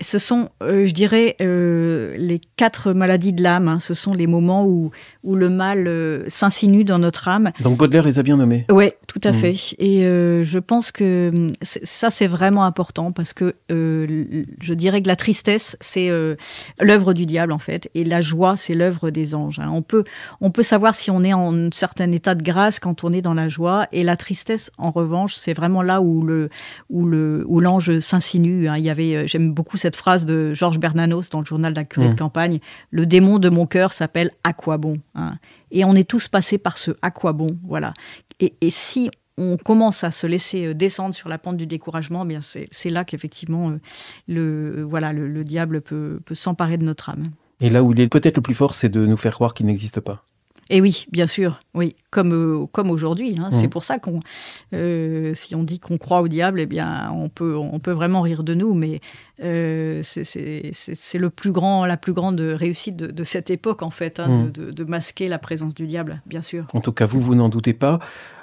ce sont, euh, je dirais, euh, les quatre maladies de l'âme. Hein. Ce sont les moments où, où le mal euh, s'insinue dans notre âme. Donc Baudelaire les a bien nommés. Oui, tout à mm. fait. Et je pense que mm, ça, c'est vraiment important parce que je dirais que la tristesse, c'est l'œuvre du diable, en fait. Et la joie, c'est l'œuvre des anges. Hein. On, peut, on peut savoir si on est en un certain état de grâce quand on est dans la joie. Et la tristesse, en revanche, c'est vraiment là où l'ange le, où le, où s'insinue. Hein. Il y avait, j'aime beaucoup cette cette phrase de Georges Bernanos dans le journal d'un curé de mmh. campagne Le démon de mon cœur s'appelle À quoi bon hein. Et on est tous passés par ce À quoi bon Voilà. Et, si on commence à se laisser euh, descendre sur la pente du découragement, eh bien c'est là qu'effectivement euh, le, euh, voilà, diable peut s'emparer de notre âme. Et là où il est peut-être le plus fort, c'est de nous faire croire qu'il n'existe pas. Et oui, bien sûr, oui, comme, euh, comme aujourd'hui. Hein. C'est mmh. pour ça qu'on, euh, si on dit qu'on croit au diable, eh bien, on peut, on peut vraiment rire de nous, mais euh, c'est le plus grand, la plus grande réussite de, cette époque, en fait, hein, mmh. de, masquer la présence du diable, bien sûr. En tout cas, vous, vous n'en doutez pas.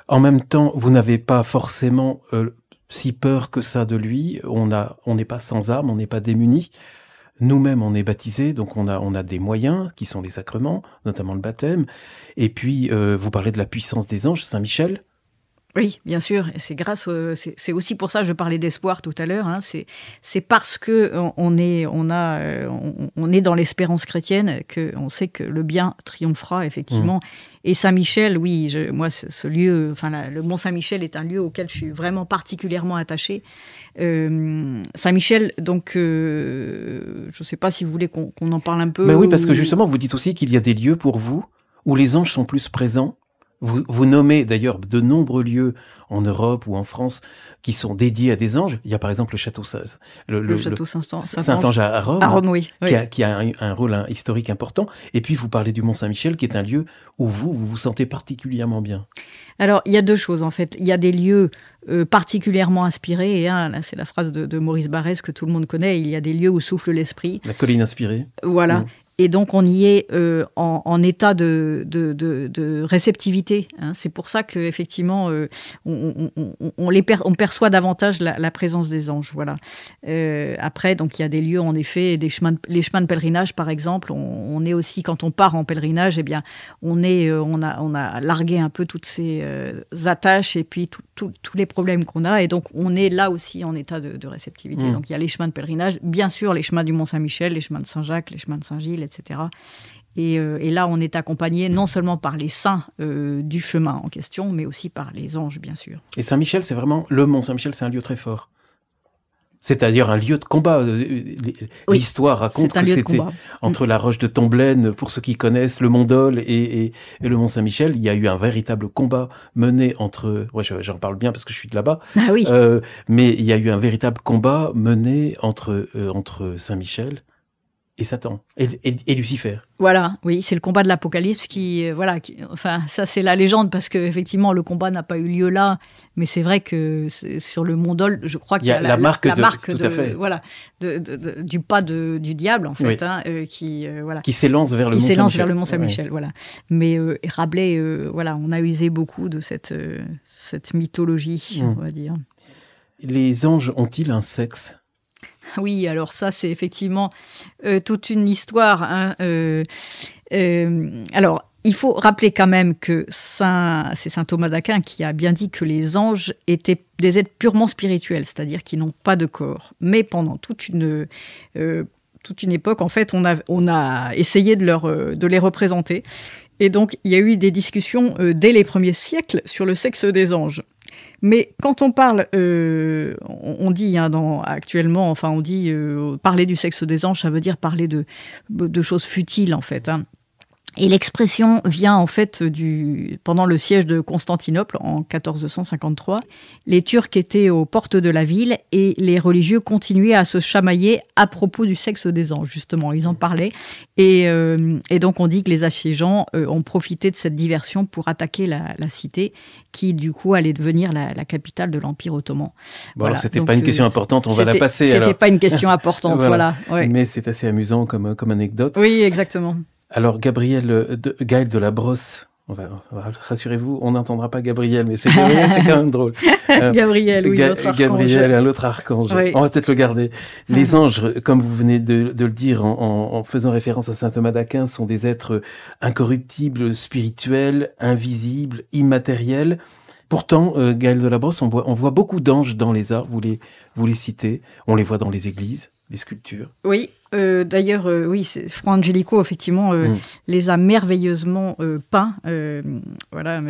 En même temps, vous n'avez pas forcément si peur que ça de lui. On n'est on pas sans armes, on n'est pas démunis. Nous-mêmes, on est baptisés, donc on a, on a des moyens qui sont les sacrements, notamment le baptême. Et puis, euh, vous parlez de la puissance des anges, Saint Michel, oui, bien sûr. C'est grâce, c'est aussi pour ça que je parlais d'espoir tout à l'heure. Hein. C'est parce que on est, on a, euh, on, est dans l'espérance chrétienne que on sait que le bien triomphera effectivement. Mmh. Et Saint-Michel, oui, moi, ce, lieu, enfin, le Mont Saint-Michel est un lieu auquel je suis vraiment particulièrement attaché. Euh, Saint-Michel, donc, euh, je ne sais pas si vous voulez qu'on en parle un peu. Mais ben oui, parce que justement, vous dites aussi qu'il y a des lieux pour vous où les anges sont plus présents vous, nommez d'ailleurs de nombreux lieux en Europe ou en France qui sont dédiés à des anges. Il y a par exemple le château, le, château Saint-Ange à Rome, qui a, un, rôle historique important. Et puis vous parlez du Mont Saint-Michel, qui est un lieu où vous, vous vous sentez particulièrement bien. Alors il y a deux choses en fait. Il y a des lieux euh, particulièrement inspirés. Et c'est la phrase de, Maurice Barrès que tout le monde connaît. Il y a des lieux où souffle l'esprit. La colline inspirée. Voilà. Mm. Et donc, on y est euh, en, état de, de, de, réceptivité. Hein. C'est pour ça qu'effectivement, effectivement euh, on, les on perçoit davantage la, présence des anges. Voilà. Euh, après, donc, il y a des lieux, en effet, des chemins les chemins de pèlerinage, par exemple. On, est aussi, quand on part en pèlerinage, et eh bien, on, est, on, a, on a largué un peu toutes ces attaches et puis tous les problèmes qu'on a. Et donc, on est là aussi en état de, réceptivité. Mmh. Donc, il y a les chemins de pèlerinage, bien sûr, les chemins du Mont-Saint-Michel, les chemins de Saint-Jacques, les chemins de Saint-Gilles, etc. Euh, et, là, on est accompagné non seulement par les saints euh, du chemin en question, mais aussi par les anges, bien sûr. Et Saint-Michel, c'est vraiment le mont Saint-Michel, c'est un lieu très fort. C'est-à-dire un lieu de combat. Euh, l'histoire raconte que c'était mm. entre la roche de Tomblaine, pour ceux qui connaissent, le Mont Dol et, le Mont Saint-Michel, il y a eu un véritable combat mené entre. Ouais, j'en parle bien parce que je suis de là-bas. Ah mais il y a eu un véritable combat mené entre entre Saint-Michel et Satan et, Lucifer. Voilà, oui, c'est le combat de l'Apocalypse qui, euh, voilà, enfin, ça c'est la légende parce que effectivement le combat n'a pas eu lieu là, mais c'est vrai que sur le Dol, je crois qu'il y, a, la, marque, de, voilà, du pas du diable en fait, hein, euh, qui euh, voilà, qui s'élance vers, le Mont Saint-Michel. voilà. Mais Rabelais, voilà, on a usé beaucoup de cette mythologie, mm. on va dire. Les anges ont-ils un sexe oui, alors ça, c'est effectivement euh, toute une histoire. Hein, euh, euh, alors, il faut rappeler quand même que c'est Saint Thomas d'Aquin qui a bien dit que les anges étaient des êtres purement spirituels, c'est-à-dire qu'ils n'ont pas de corps. Mais pendant toute une toute une époque, en fait, on a, on a essayé de, leur, de les représenter. Et donc, il y a eu des discussions dès les premiers siècles sur le sexe des anges. Mais quand on parle, euh, on dit hein, dans, actuellement, enfin on dit euh, parler du sexe des anges, ça veut dire parler de, de choses futiles en fait. Hein. Et l'expression vient en fait du pendant le siège de Constantinople en 1453. Les Turcs étaient aux portes de la ville et les religieux continuaient à se chamailler à propos du sexe des anges. Justement, ils en mm. parlaient euh, et, donc on dit que les assiégeants euh, ont profité de cette diversion pour attaquer la, cité qui du coup allait devenir la, capitale de l'empire ottoman. Bon, voilà. c'était pas une euh, question importante, on va la passer. C'était pas une question importante, voilà. Mais c'est assez amusant comme comme anecdote. Oui, exactement. Alors, Gabriel, euh, de, Gaël de la Brosse, on va, rassurez-vous, on n'entendra pas Gabriel, mais c'est c'est quand même drôle. Euh, Gabriel, oui, l'autre archange. Gabriel, un autre archange. On va peut-être le garder. Les anges, comme vous venez de, le dire en, faisant référence à saint Thomas d'Aquin, sont des êtres incorruptibles, spirituels, invisibles, immatériels. Pourtant, euh, Gaël de la Brosse, on voit, beaucoup d'anges dans les arts, vous les, vous les citez, on les voit dans les églises les sculptures. Oui, euh, d'ailleurs, euh, oui, Fra Angelico, effectivement, euh, mm. les a merveilleusement euh, peints. voilà,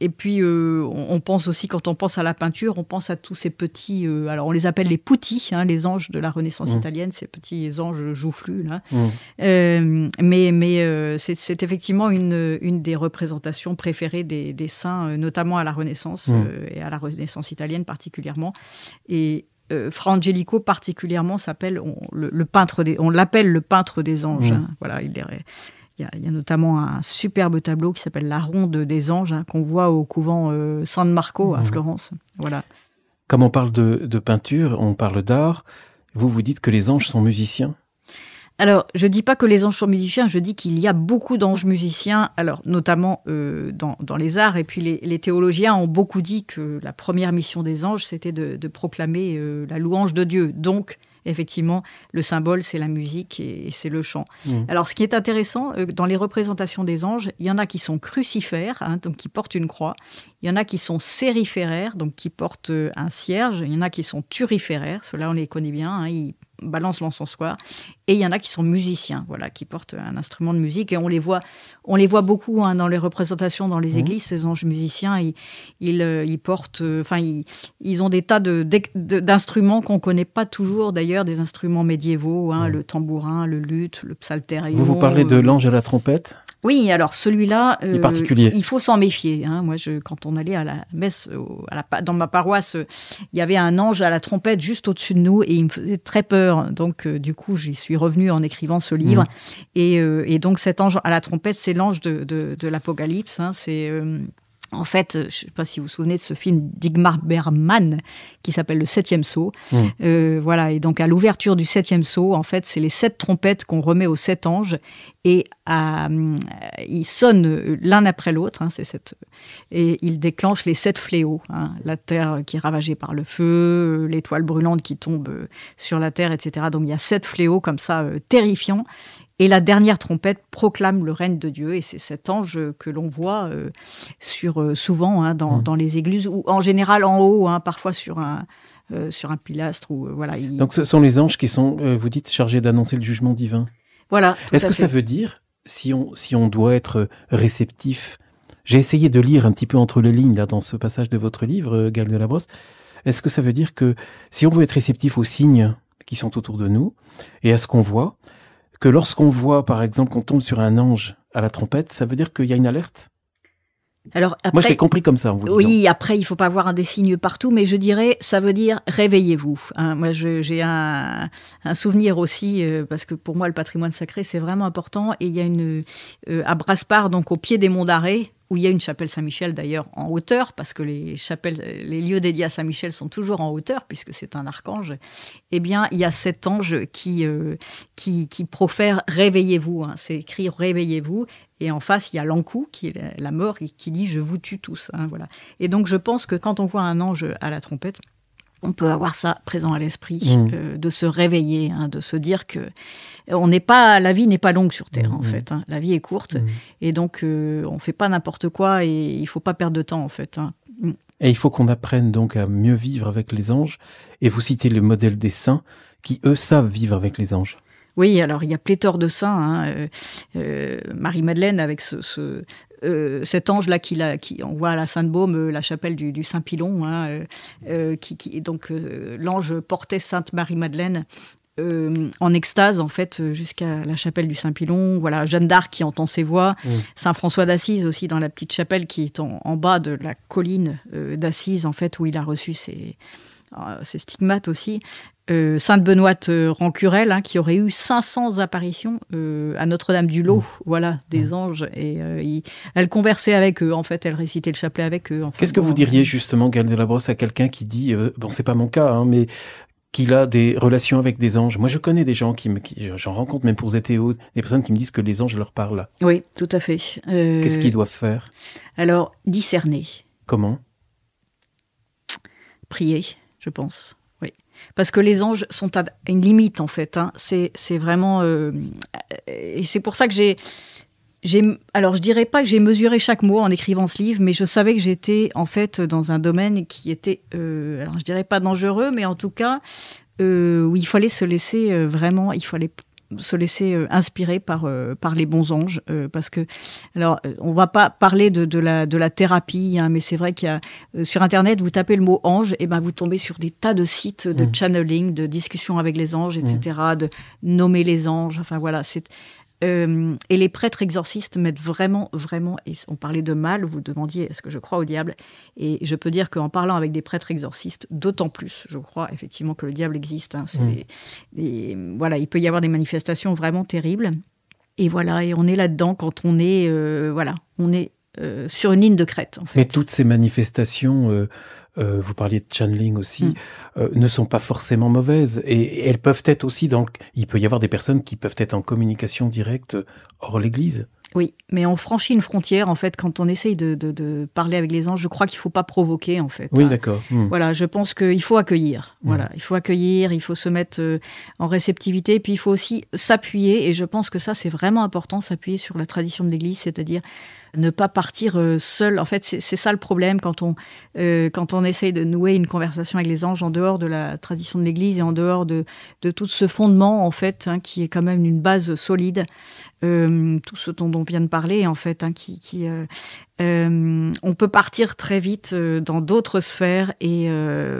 et puis, on, pense aussi, quand on pense à la peinture, on pense à tous ces petits. alors, on les appelle les poutis, hein, les anges de la Renaissance mm. italienne, ces petits anges joufflus. Mm. mais mais c'est effectivement une, des représentations préférées des, des saints, notamment à la Renaissance, et à la Renaissance italienne particulièrement. Et, euh, Fra Angelico particulièrement s'appelle le, peintre des, on l'appelle le peintre des anges. Mmh. Hein. voilà, il, il, y a, notamment un superbe tableau qui s'appelle La Ronde des Anges hein, qu'on voit au couvent euh, San Marco à mmh. Florence. Voilà. Comme on parle de peinture, on parle d'art. Vous vous dites que les anges sont musiciens alors, je ne dis pas que les anges sont musiciens, je dis qu'il y a beaucoup d'anges musiciens, alors notamment euh, dans, les arts, et puis les, théologiens ont beaucoup dit que la première mission des anges, c'était de, proclamer euh, la louange de Dieu. Donc, effectivement, le symbole, c'est la musique et, c'est le chant. Mmh. Alors, ce qui est intéressant, euh, dans les représentations des anges, il y en a qui sont crucifères, hein, donc qui portent une croix. Il y en a qui sont sériféraires, donc qui portent un cierge. Il y en a qui sont turiféraires, Cela, on les connaît bien, hein, balance l'encensoir. Et il y en a qui sont musiciens, voilà, qui portent un instrument de musique. Et on les voit, on les voit beaucoup hein, dans les représentations dans les mhm. églises, ces anges musiciens. Ils, ils, euh, portent, euh, enfin, ils, ont des tas d'instruments qu'on ne connaît pas toujours, d'ailleurs, des instruments médiévaux, hein, mhm. le tambourin, le luth, le psalterion. Vous, parlez de euh, l'ange à la trompette oui, alors celui-là, il faut s'en méfier. Hein. Moi, je, quand on allait à la messe, à la, dans ma paroisse, il y avait un ange à la trompette juste au-dessus de nous et il me faisait très peur. Donc, euh, du coup, j'y suis revenue en écrivant ce livre. Mm. Euh, et, donc, cet ange à la trompette, c'est l'ange de, l'Apocalypse. Hein. c'est. Euh, en fait, je ne sais pas si vous vous souvenez de ce film d'Igmar Berman qui s'appelle Le Septième Saut. Mm. voilà, et donc à l'ouverture du Septième Saut, en fait, c'est les sept trompettes qu'on remet aux sept anges. Et à, euh, ils sonnent l'un après l'autre, hein, c'est cette, et ils déclenchent les sept fléaux. Hein, la terre qui est ravagée par le feu, l'étoile brûlante qui tombe euh, sur la terre, etc. Donc il y a sept fléaux comme ça euh, terrifiants. Et la dernière trompette proclame le règne de Dieu. Et c'est cet ange que l'on voit sur, souvent hein, mmh. dans, les églises, ou en général en haut, parfois sur un, sur un pilastre. Ou, voilà, Donc ce sont les anges qui sont, vous dites, chargés d'annoncer le jugement divin. Voilà. Est-ce que ça veut dire si on, si on doit être réceptif, j'ai essayé de lire un petit peu entre les lignes là dans ce passage de votre livre, euh, Gal de la Brosse. Est-ce que ça veut dire que si on veut être réceptif aux signes qui sont autour de nous et à ce qu'on voit, que lorsqu'on voit, par exemple, qu'on tombe sur un ange à la trompette, ça veut dire qu'il y a une alerte moi, je l'ai compris comme ça. oui, après, il faut pas avoir des signes partout, mais je dirais, ça veut dire réveillez-vous. Hein. moi, j'ai un, souvenir aussi, euh, parce que pour moi, le patrimoine sacré, c'est vraiment important. Et il y a une. Euh, à Braspar, donc au pied des Monts d'Arrée, où il y a une chapelle Saint-Michel d'ailleurs en hauteur, parce que les, chapelles, les lieux dédiés à Saint-Michel sont toujours en hauteur, puisque c'est un archange, eh bien, il y a cet ange qui, euh, qui, profère Réveillez-vous. Hein, c'est écrit Réveillez-vous. Et en face, il y a l'encou, qui est la mort, qui dit Je vous tue tous. Hein, voilà. Et donc, je pense que quand on voit un ange à la trompette, on peut avoir ça présent à l'esprit, mmh. euh, de se réveiller, hein, de se dire que on n'est pas, la vie n'est pas longue sur Terre mmh. en fait. Hein. la vie est courte mmh. et donc euh, on fait pas n'importe quoi et il faut pas perdre de temps en fait. Hein. Et il faut qu'on apprenne donc à mieux vivre avec les anges. Et vous citez le modèle des saints qui eux savent vivre avec les anges. Oui, alors il y a pléthore de saints. Euh, Marie-Madeleine, avec ce, euh, cet ange-là qui, qui, envoie à la Sainte-Baume, euh, la chapelle du, Saint-Pilon, hein, euh, qui, donc l'ange portait Sainte Marie-Madeleine en extase, en fait, jusqu'à la chapelle du Saint-Pilon. Voilà, Jeanne d'Arc qui entend ses voix. Mm. Saint François d'Assise aussi, dans la petite chapelle qui est en, bas de la colline d'Assise, en fait, où il a reçu ses stigmates aussi. Euh, Sainte Benoît euh, Rancurel, hein, qui aurait eu 500 apparitions euh, à Notre-Dame-du-Lot, mmh. voilà, des mmh. anges. Et elle conversait avec eux, en fait, elle récitait le chapelet avec eux. Qu'est-ce que vous diriez justement, Gaël de la à quelqu'un qui dit, bon, c'est pas mon cas, hein, mais qu'il a des relations avec des anges. Moi, je connais des gens qui, j'en rencontre même pour ZTO, des personnes qui me disent que les anges leur parlent. Oui, tout à fait. Qu'est-ce qu'ils doivent faire Alors, discerner. Comment Prier, je pense parce que les anges sont à une limite en fait. Hein. C'est vraiment euh, euh, et c'est pour ça que j'ai alors, je dirais pas que j'ai mesuré chaque mot en écrivant ce livre, mais je savais que j'étais en fait dans un domaine qui était, euh, alors je dirais pas dangereux, mais en tout cas où il fallait se laisser vraiment, il fallait se laisser euh, inspirer par, euh, par les bons anges. Euh, parce que, alors, on va pas parler de, la, de la thérapie, hein, mais c'est vrai qu'il y a, sur Internet, vous tapez le mot ange, et ben vous tombez sur des tas de sites de mmh. channeling, de discussions avec les anges, etc., mmh. de nommer les anges. Enfin, voilà, c'est euh, et les prêtres exorcistes mettent vraiment, vraiment, et on parlait de mal, vous demandiez est-ce que je crois au diable, et je peux dire qu'en parlant avec des prêtres exorcistes, d'autant plus, je crois effectivement que le diable existe. et, hein, mm. voilà, il peut y avoir des manifestations vraiment terribles. Et voilà, et on est là-dedans quand on est, euh, voilà, on est euh, sur une ligne de crête. En Mais toutes ces manifestations euh, vous parliez de channeling aussi, mm. euh, ne sont pas forcément mauvaises. Et, elles peuvent être aussi Donc, Il peut y avoir des personnes qui peuvent être en communication directe hors l'Église. Oui, mais on franchit une frontière en fait quand on essaye de, parler avec les anges. Je crois qu'il ne faut pas provoquer en fait. Oui, d'accord. Mm. Voilà, je pense qu'il faut accueillir. Mm. Voilà, il faut accueillir, il faut se mettre euh, en réceptivité, puis il faut aussi s'appuyer. Et je pense que ça c'est vraiment important, s'appuyer sur la tradition de l'Église, c'est-à-dire ne pas partir euh, seul. En fait, c'est ça le problème quand on, euh, quand on essaye de nouer une conversation avec les anges en dehors de la tradition de l'Église et en dehors de, de, tout ce fondement, en fait, hein, qui est quand même une base solide. Euh, tout ce dont on vient de parler, en fait, hein, qui, on peut partir très vite dans d'autres sphères et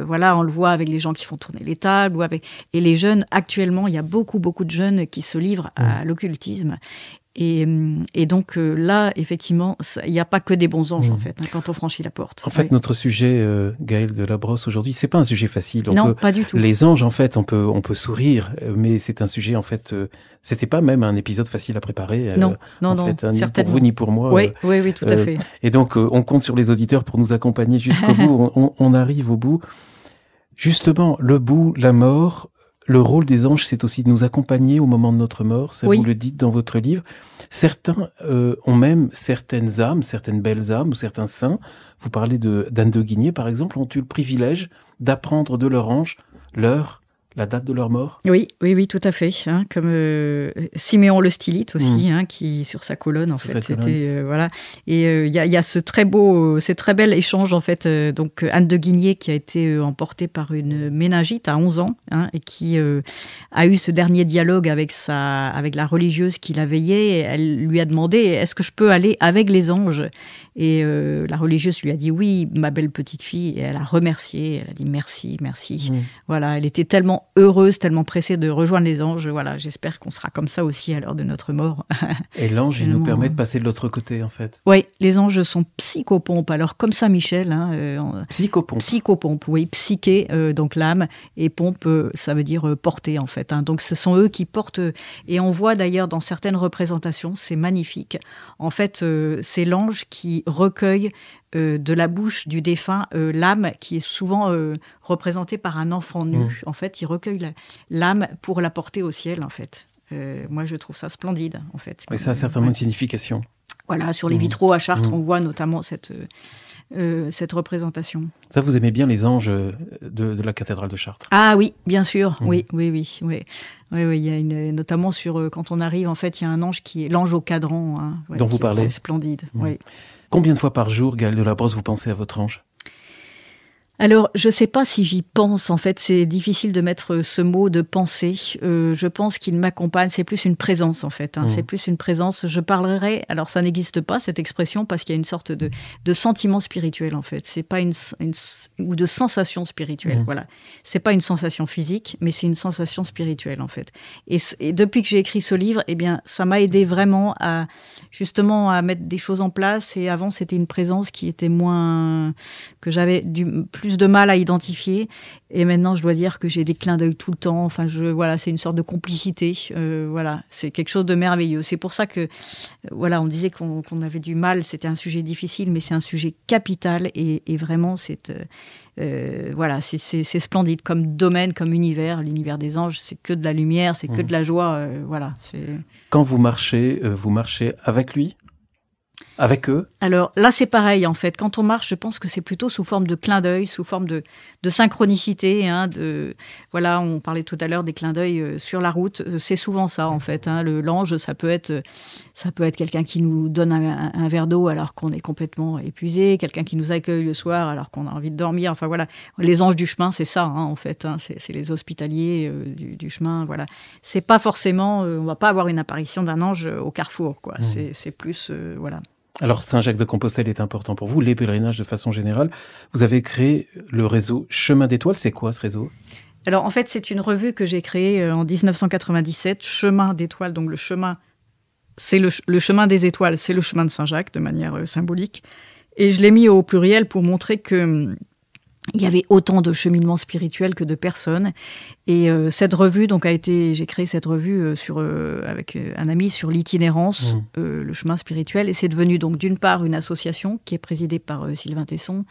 voilà, on le voit avec les gens qui font tourner les tables ou avec et les jeunes actuellement, il y a beaucoup beaucoup de jeunes qui se livrent à mmh. l'occultisme et, euh, et, donc euh, là, effectivement, il n'y a pas que des bons anges mmh. en fait hein, quand on franchit la porte. En fait, notre sujet, euh, Gaël de la Brosse aujourd'hui, c'est pas un sujet facile. non, pas du tout. Les anges, en fait, on peut on peut sourire, euh, mais c'est un sujet en fait. Euh, c'était pas même un épisode facile à préparer. non, non, non, fait, hein, ni pour vous ni pour moi. Oui, oui, oui, tout à fait. Et donc, on compte sur les auditeurs pour nous accompagner jusqu'au bout. On, on, arrive au bout. Justement, le bout, la mort, le rôle des anges, c'est aussi de nous accompagner au moment de notre mort. Ça, vous le dites dans votre livre. Certains euh, ont même certaines âmes, certaines belles âmes certains saints. Vous parlez de d'Anne de Guigné, par exemple, ont eu le privilège d'apprendre de leur ange leur la date de leur mort Oui, oui, oui, tout à fait. Hein, comme euh, Siméon le Stylite aussi, hmm. hein, qui sur sa colonne en fait, c'était... Euh, voilà. Et euh, il y, a ce très beau, c'est très bel échange en fait. donc Anne de Guigné qui a été emportée par une méningite à 11 ans hein, et qui a eu ce dernier dialogue avec sa, avec la religieuse qui la veillait. elle lui a demandé Est-ce que je peux aller avec les anges Et la religieuse lui a dit Oui, ma belle petite fille. Et elle a remercié. Elle a dit merci, merci. Hmm. Voilà, elle était tellement heureuse, tellement pressée de rejoindre les anges. Voilà, j'espère qu'on sera comme ça aussi à l'heure de notre mort. Et l'ange, il nous permet de euh. passer de l'autre côté, en fait. Oui, les anges sont psychopompes. Alors, comme saint Michel. Hein, Psychopompes, euh, psychopompe. Psychopompe, oui. Psyché, euh, donc l'âme, et pompe, ça veut dire porter, en fait. Hein. Donc, ce sont eux qui portent. Et on voit d'ailleurs dans certaines représentations, c'est magnifique. En fait, c'est l'ange qui recueille euh, de la bouche du défunt euh, l'âme qui est souvent euh, représentée par un enfant nu. Mm. En fait, il recueille l'âme pour la porter au ciel, en fait. moi, je trouve ça splendide, en fait. Et ça a certainement une signification. Voilà, sur les mm. vitraux à Chartres, mm. on voit notamment cette, cette représentation. Ça, vous aimez bien les anges de, la cathédrale de Chartres Ah oui, bien sûr, oui, oui, oui, oui. il y a notamment sur quand on arrive, en fait, il y a un ange qui est l'ange au cadran, hein. dont vous parlez, splendide. Oui. Combien de fois par jour, de la Brosse, vous pensez à votre ange alors, je ne sais pas si j'y pense. En fait, c'est difficile de mettre ce mot de pensée. Euh, je pense qu'il m'accompagne. C'est plus une présence, en fait. Hein. Mmh. C'est plus une présence. Je parlerai. Alors, ça n'existe pas cette expression parce qu'il y a une sorte de, sentiment spirituel, en fait. C'est pas une, ou de sensation spirituelle. Mmh. Voilà. C'est pas une sensation physique, mais c'est une sensation spirituelle, en fait. Et, depuis que j'ai écrit ce livre, eh bien, ça m'a aidé vraiment à justement à mettre des choses en place. Et avant, c'était une présence qui était moins que j'avais du plus de mal à identifier. Et maintenant, je dois dire que j'ai des clins d'œil tout le temps. Enfin, je, voilà, c'est une sorte de complicité. Euh, voilà, c'est quelque chose de merveilleux. C'est pour ça que, euh, voilà, on disait qu'on avait du mal. C'était un sujet difficile, mais c'est un sujet capital. Et, vraiment, c'est euh, voilà, c'est splendide comme domaine, comme univers. L'univers des anges, c'est que de la lumière, c'est que mmh. de la joie. voilà. Quand vous marchez, vous marchez avec lui avec eux Alors là, c'est pareil en fait. Quand on marche, je pense que c'est plutôt sous forme de clin d'œil, sous forme de, synchronicité. Hein, de, voilà, on parlait tout à l'heure des clins d'œil euh, sur la route. Euh, c'est souvent ça en fait. Hein. Le l'ange, ça peut être, euh, ça peut être quelqu'un qui nous donne un, verre d'eau alors qu'on est complètement épuisé, quelqu'un qui nous accueille le soir alors qu'on a envie de dormir. Enfin voilà, les anges du chemin, c'est ça hein, en fait. c'est les hospitaliers du, chemin. Voilà, c'est pas forcément, On on va pas avoir une apparition d'un ange au carrefour. Quoi, mmh. c'est plus voilà. Alors Saint-Jacques de Compostelle est important pour vous, les pèlerinages de façon générale. Vous avez créé le réseau Chemin d'étoiles. C'est quoi ce réseau Alors en fait, c'est une revue que j'ai créée euh, en 1997, Chemin d'étoiles, donc le chemin, c'est le, le, chemin des étoiles, c'est le chemin de Saint-Jacques de manière euh, symbolique. Et je l'ai mis au pluriel pour montrer que hum, il y avait autant de cheminements spirituels que de personnes. Et euh, cette revue, donc, a été, j'ai créé cette revue euh, euh, avec un ami sur l'itinérance, mmh. le chemin spirituel. Et c'est devenu donc d'une part une association qui est présidée par Sylvain Tesson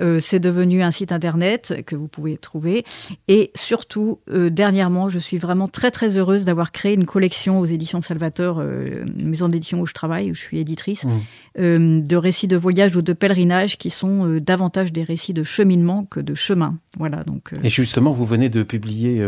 euh, c'est devenu un site internet que vous pouvez trouver. Et surtout, euh, dernièrement, je suis vraiment très très heureuse d'avoir créé une collection aux éditions de Salvator, euh, maison d'édition où je travaille, où je suis éditrice, mmh. de récits de voyage ou de pèlerinage qui sont davantage des récits de cheminement que de chemin. Voilà. Donc. Et justement, vous venez de publier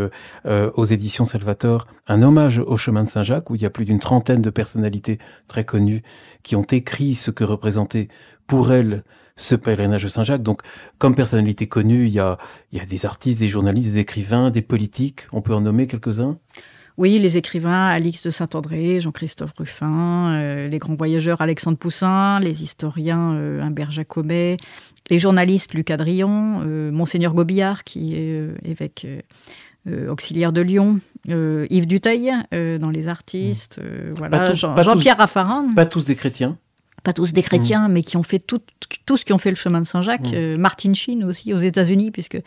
aux éditions Salvator un hommage au chemin de Saint-Jacques, où il y a plus d'une trentaine de personnalités très connues qui ont écrit ce que représentait pour elles ce pèlerinage de Saint-Jacques. Donc, comme personnalité connue, il y a, des artistes, des journalistes, des écrivains, des politiques. On peut en nommer quelques-uns oui, les écrivains Alix de Saint-André, Jean-Christophe Ruffin, euh, les grands voyageurs Alexandre Poussin, les historiens euh, Humbert Jacobet, les journalistes Luc Adrion, euh, Monseigneur Gobillard, qui est évêque auxiliaire de Lyon, Yves Duteil dans Les Artistes, mmh. Jean-Pierre Raffarin. Pas tous des chrétiens pas tous des chrétiens, mm. mais qui ont fait tout, tous qui ont fait le chemin de Saint-Jacques, mm. euh, Martin Sheen aussi aux États-Unis, puisque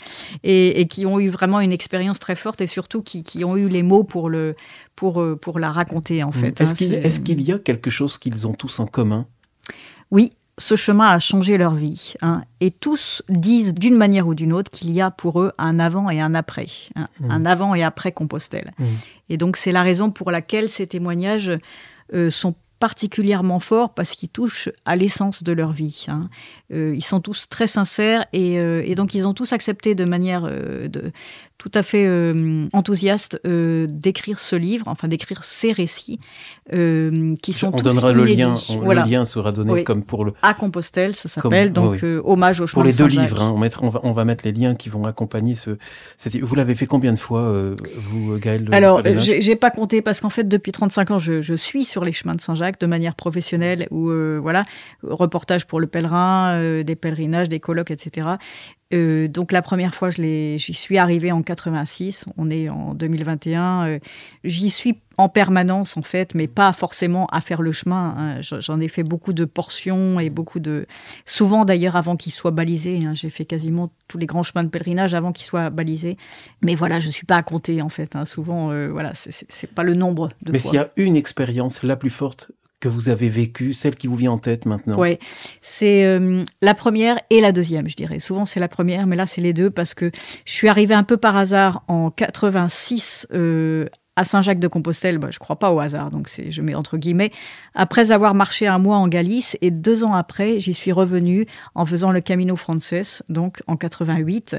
et, qui ont eu vraiment une expérience très forte et surtout qui, ont eu les mots pour le pour euh, pour la raconter en mm. fait. Est-ce hein, qu'il est... y a euh, quelque chose qu'ils ont tous en commun Oui, ce chemin a changé leur vie. Hein, et tous disent d'une manière ou d'une autre qu'il y a pour eux un avant et un après, hein, un avant et après Compostelle. Et donc c'est la raison pour laquelle ces témoignages sont particulièrement fort parce qu'il touche à l'essence de leur vie. Hein. Euh, ils sont tous très sincères euh, et, donc ils ont tous accepté de manière euh, de, tout à fait enthousiaste d'écrire ce livre, enfin d'écrire ces récits qui sont on tous donnera le lien, le lien sera donné comme pour le à Compostelle, ça s'appelle donc hommage au chemin pour les deux livres. Hein, on, va, mettre les liens qui vont accompagner ce. Vous l'avez fait combien de fois, vous, Gaël Alors, j'ai pas compté parce qu'en fait depuis 35 ans, je, je, suis sur les chemins de Saint-Jacques de manière professionnelle ou voilà reportage pour le pèlerin euh, des pèlerinages, des colloques, etc. Euh, donc la première fois, j'y suis arrivée en 86, on est en 2021. Euh, j'y suis en permanence en fait, mais pas forcément à faire le chemin. Hein. J'en ai fait beaucoup de portions et beaucoup de... Souvent d'ailleurs avant qu'ils soient balisés, hein. j'ai fait quasiment tous les grands chemins de pèlerinage avant qu'ils soient balisés. Mais voilà, je ne suis pas à compter en fait. Hein. Souvent, ce voilà, c'est pas le nombre de... Mais s'il y a une expérience la plus forte que vous avez vécu, celle qui vous vient en tête maintenant Oui, c'est euh, la première et la deuxième, je dirais. Souvent c'est la première, mais là c'est les deux parce que je suis arrivée un peu par hasard en 86 euh, à Saint-Jacques-de-Compostelle, bah, je ne crois pas au hasard, donc c'est, je mets entre guillemets, après avoir marché un mois en Galice et deux ans après, j'y suis revenu en faisant le Camino Frances, donc en 88.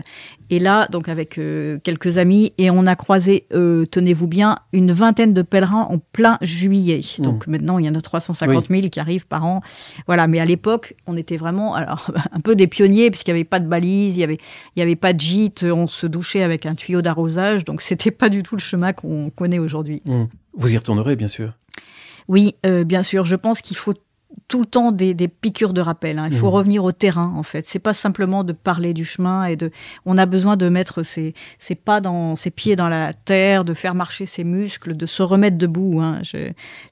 Et là, donc avec euh, quelques amis, et on a croisé, euh, tenez-vous bien, une vingtaine de pèlerins en plein juillet. Mmh. Donc maintenant, il y en a 350 000 qui arrivent par an. Voilà, mais à l'époque, on était vraiment alors, un peu des pionniers, puisqu'il n'y avait pas de balises, il n'y avait, il avait pas de gîte, on se douchait avec un tuyau d'arrosage, donc c'était pas du tout le chemin qu'on aujourd'hui. Mmh. Vous y retournerez, bien sûr. Oui, euh, bien sûr. Je pense qu'il faut tout le temps des, piqûres de rappel. Hein. Il faut mmh. revenir au terrain, en fait. C'est pas simplement de parler du chemin et de. On a besoin de mettre ses, pas dans ses pieds dans la terre, de faire marcher ses muscles, de se remettre debout. Hein.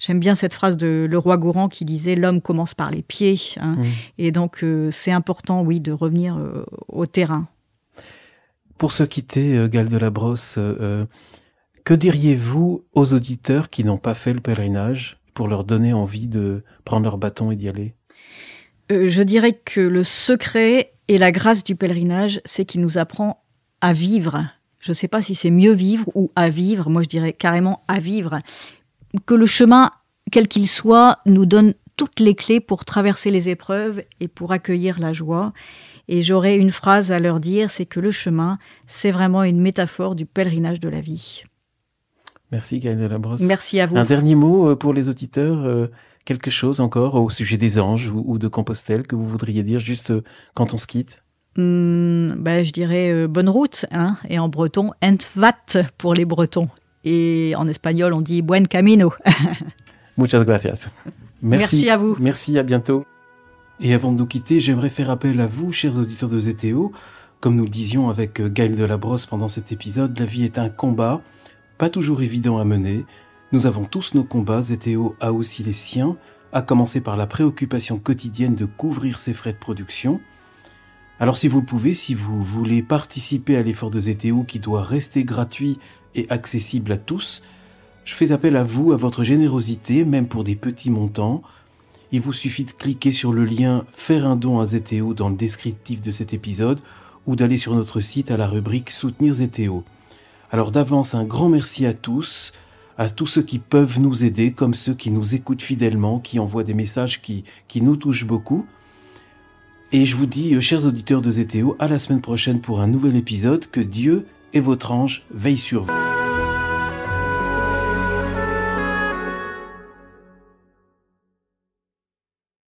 J'aime bien cette phrase de le roi Gourand qui disait l'homme commence par les pieds. Hein. Mmh. Et donc euh, c'est important, oui, de revenir euh, au terrain. Pour se quitter, Gal de la Brosse. Euh, que diriez-vous aux auditeurs qui n'ont pas fait le pèlerinage pour leur donner envie de prendre leur bâton et d'y aller euh, Je dirais que le secret et la grâce du pèlerinage, c'est qu'il nous apprend à vivre. Je ne sais pas si c'est mieux vivre ou à vivre, moi je dirais carrément à vivre. Que le chemin, quel qu'il soit, nous donne toutes les clés pour traverser les épreuves et pour accueillir la joie. Et j'aurais une phrase à leur dire, c'est que le chemin, c'est vraiment une métaphore du pèlerinage de la vie. Merci Gaëlle Delabrosse. Merci à vous. Un dernier mot euh, pour les auditeurs, euh, quelque chose encore au sujet des anges ou de Compostelle que vous voudriez dire juste euh, quand on se quitte hmm, bah, Je dirais bonne route, hein et en breton, entvat pour les bretons. Et en espagnol, on dit buen camino. Muchas gracias. Merci, à vous. Merci, à bientôt. Et avant de nous quitter, j'aimerais faire appel à vous, chers auditeurs de ZTO. Comme nous le disions avec Gaël Delabrosse pendant cet épisode, la vie est un combat pas toujours évident à mener, nous avons tous nos combats ZTO a aussi les siens, à commencer par la préoccupation quotidienne de couvrir ses frais de production. Alors si vous le pouvez, si vous voulez participer à l'effort de ZTO qui doit rester gratuit et accessible à tous, je fais appel à vous, à votre générosité, même pour des petits montants. Il vous suffit de cliquer sur le lien Faire un don à ZTO dans le descriptif de cet épisode ou d'aller sur notre site à la rubrique Soutenir ZTO. Alors d'avance, un grand merci à tous, à tous ceux qui peuvent nous aider, comme ceux qui nous écoutent fidèlement, qui envoient des messages qui, qui nous touchent beaucoup. Et je vous dis, euh, chers auditeurs de ZTO, à la semaine prochaine pour un nouvel épisode. Que Dieu et votre ange veillent sur vous.